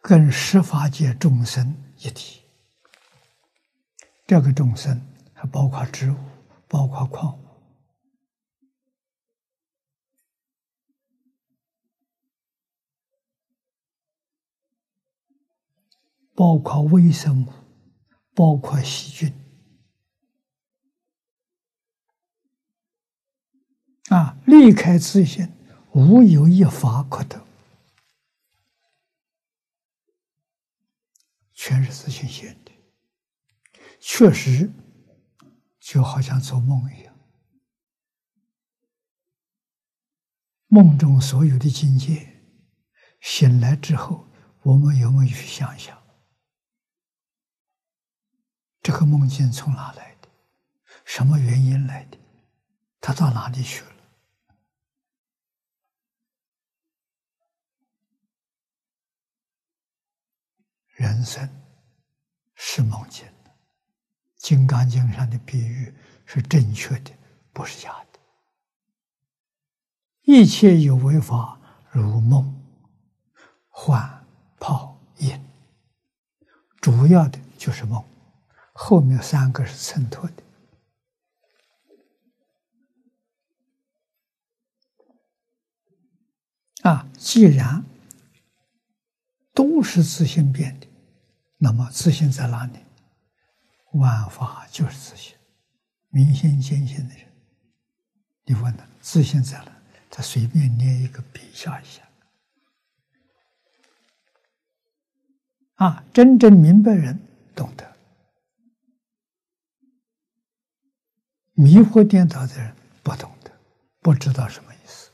跟十法界众生一体。这个众生还包括植物，包括矿物。包括微生物，包括细菌，啊！离开自信，无有一法可得，全是自信心的。确实，就好像做梦一样，梦中所有的境界，醒来之后，我们有没有去想一想？这个梦境从哪来的？什么原因来的？他到哪里去了？人生是梦境金刚经》上的比喻是正确的，不是假的。一切有为法，如梦、幻、泡、影，主要的就是梦。后面三个是衬托的啊！既然都是自信变的，那么自信在哪里？万法就是自信，明心见性的人，你问他自信在哪？他随便捏一个比下一下。啊，真正明白人懂得。迷惑颠倒的人不懂得，不知道什么意思。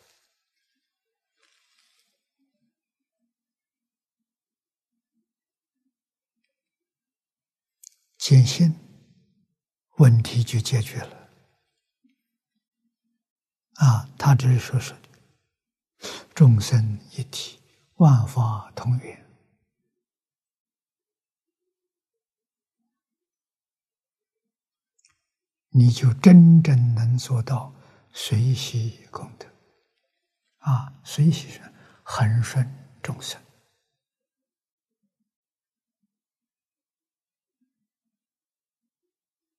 坚信，问题就解决了。啊，他只是说说众生一体，万法同源。你就真正能做到随喜功德啊！随喜是恒顺众生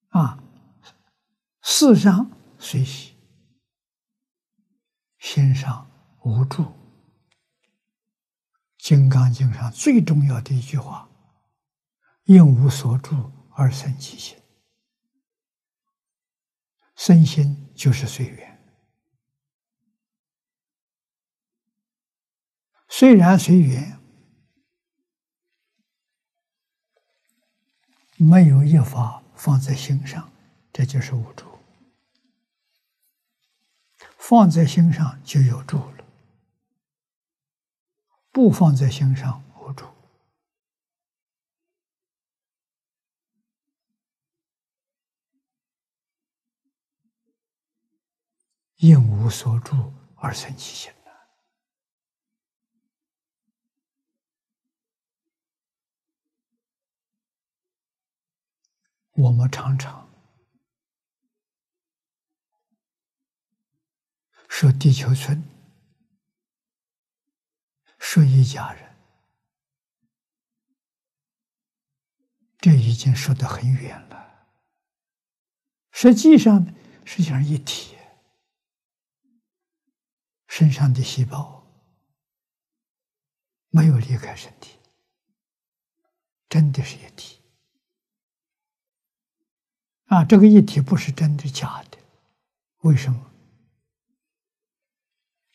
啊！世上随喜，心上无助。《金刚经》上最重要的一句话：“应无所住而生其心。”身心就是随缘，虽然随缘，没有一法放在心上，这就是无助；放在心上就有助了，不放在心上无助。应无所住而生其心呐。我们常常说地球村，说一家人，这已经说得很远了。实际上，实际上一体。身上的细胞没有离开身体，真的是一体啊！这个一体不是真的假的？为什么？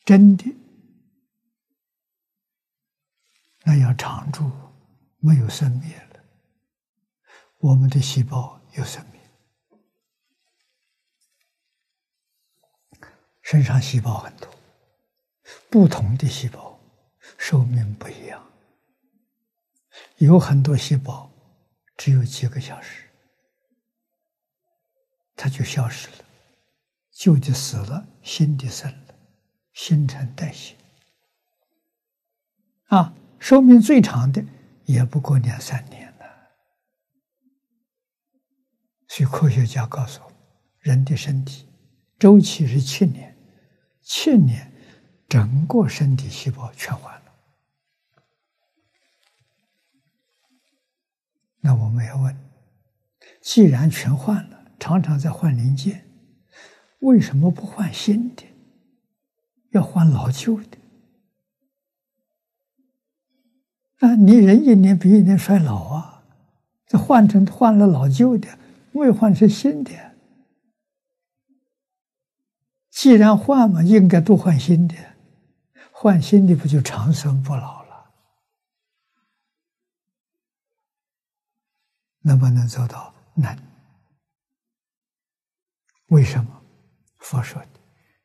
真的那要常住，没有生灭了。我们的细胞有生命，身上细胞很多。不同的细胞寿命不一样，有很多细胞只有几个小时，它就消失了，旧的死了，新的生了，新陈代谢。啊，寿命最长的也不过两三年了。所以科学家告诉我，人的身体周期是七年，七年。整个身体细胞全换了，那我们要问：既然全换了，常常在换零件，为什么不换新的？要换老旧的？那你人一年比一年衰老啊！这换成换了老旧的，未换成新的。既然换嘛，应该都换新的。换新的不就长生不老了？能不能做到？难。为什么？佛说的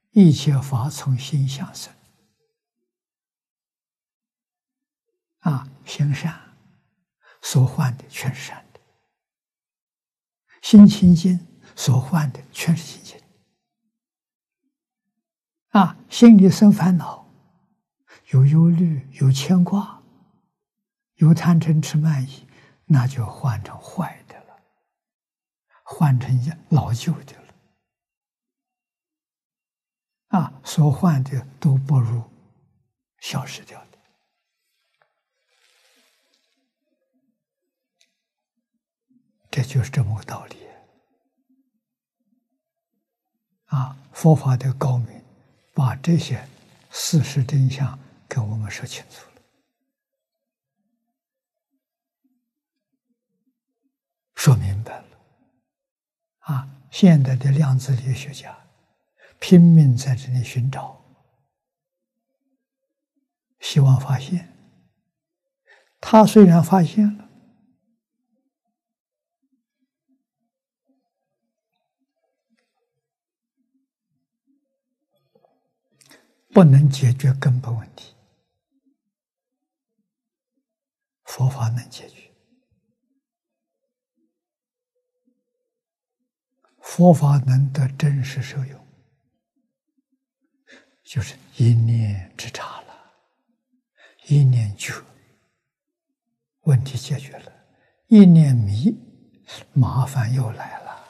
一切法从心相生。啊，行善所换的全是善的；心清净所换的全是清净啊，心里生烦恼。有忧虑，有牵挂，有贪嗔痴慢疑，那就换成坏的了，换成一些老旧的了，啊，所换的都不如消失掉的，这就是这么个道理。啊，佛法的高明，把这些事实真相。跟我们说清楚了，说明白了，啊，现代的量子力学家拼命在这里寻找，希望发现。他虽然发现了，不能解决根本问题。佛法能解决，佛法能得真实受用，就是一念之差了。一念觉，问题解决了；一念迷，麻烦又来了。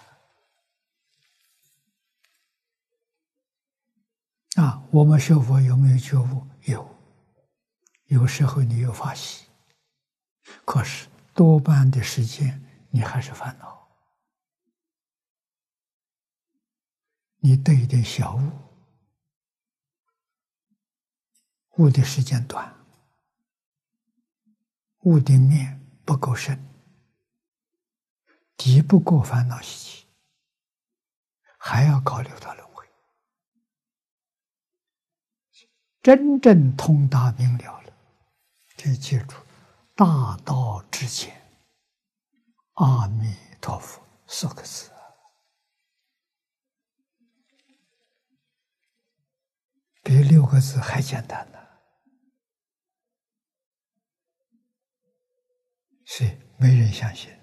啊，我们学佛有没有觉悟？有。有时候你又发现。可是，多半的时间你还是烦恼。你得一点小悟，悟的时间短，悟的面不够深，敌不过烦恼习气，还要考六道轮回。真正通达明了了，才解除。大道至简，阿弥陀佛四个字，比六个字还简单呢。是没人相信。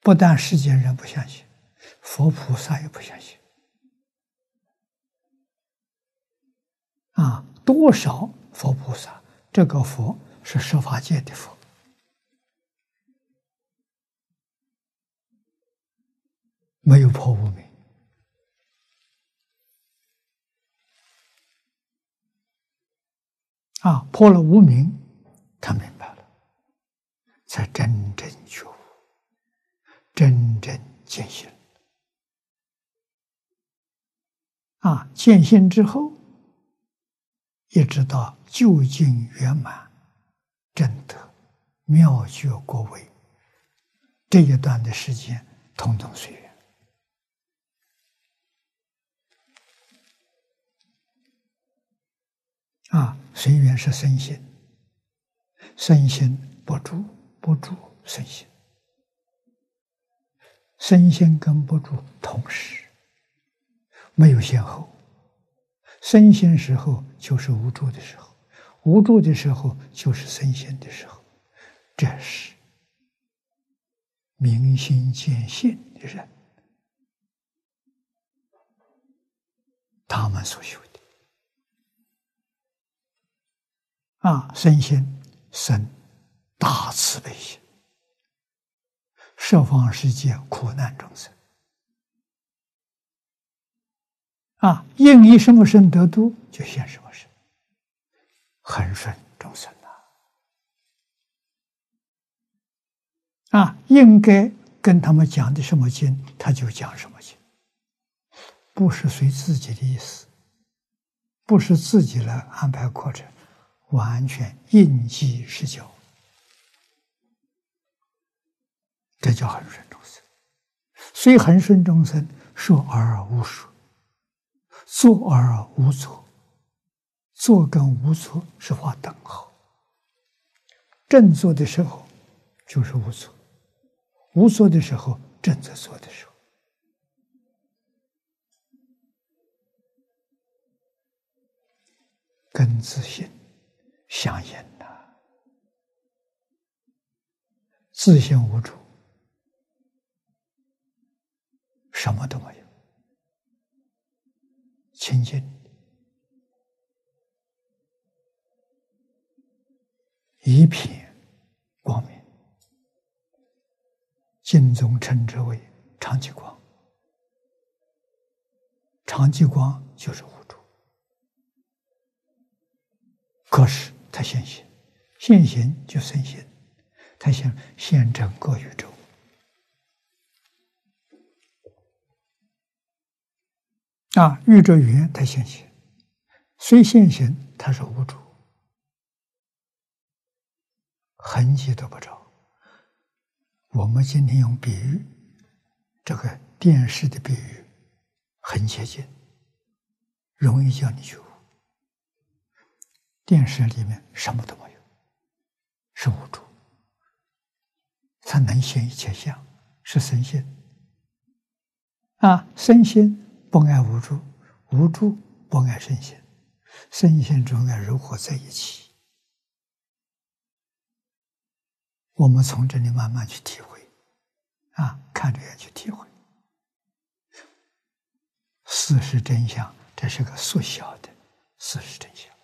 不但世间人不相信，佛菩萨也不相信。啊，多少。佛菩萨，这个佛是设法界的佛，没有破无明，啊，破了无明，他明白了，才真正觉悟，真正见性。啊，见性之后。一直到究竟圆满，正德妙觉国位，这一段的时间统统随缘。啊，随缘是身心，身心不住，不住身心，身心跟不住同时，没有先后。身心时候就是无助的时候，无助的时候就是身心的时候，这是明心见性的人，他们所修的啊，神仙生大慈悲心，设方世界苦难众生。啊，应以什么身得度，就现什么身。恒顺众生呐！啊，应该跟他们讲的什么经，他就讲什么经，不是随自己的意思，不是自己来安排过程，完全应机施教，这叫恒顺众生。虽恒顺众生，说而无说。坐而无坐，坐跟无坐是画等号。正坐的时候就是无坐，无坐的时候正在坐的时候，跟自信相应了。自信无处。什么都没有。清净，一片光明。净宗称之为长寂光，长寂光就是无主。可是他现行，现行就生心，他现现整个宇宙。啊，遇着缘太现形，虽现行，它是无主，痕迹都不着。我们今天用比喻，这个电视的比喻很接近，容易叫你去。悟。电视里面什么都没有，是无主，它能现一切相，是神仙。啊，神仙。不爱无助，无助不爱圣贤，圣贤中爱如何在一起？我们从这里慢慢去体会，啊，看着也去体会。事实真相，这是个缩小的事实真相。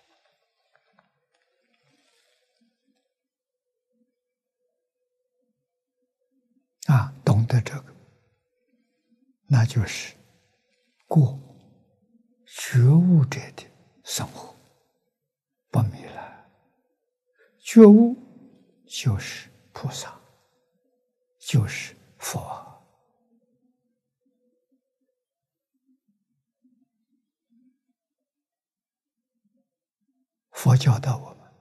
啊，懂得这个，那就是。过觉悟者的生活，不迷了。觉悟就是菩萨，就是佛。佛教的我们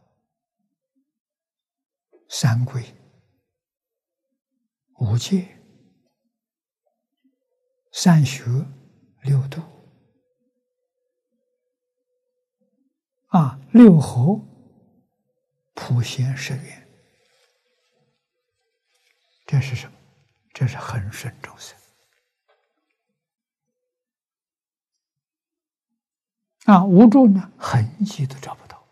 三规、五戒、三学。六度，啊，六合普贤十愿，这是什么？这是恒顺众生。啊，无助呢，痕迹都找不到，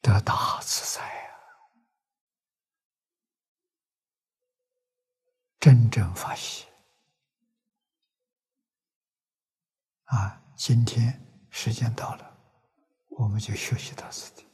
得大自在。真正发现。啊！今天时间到了，我们就学习到此。地。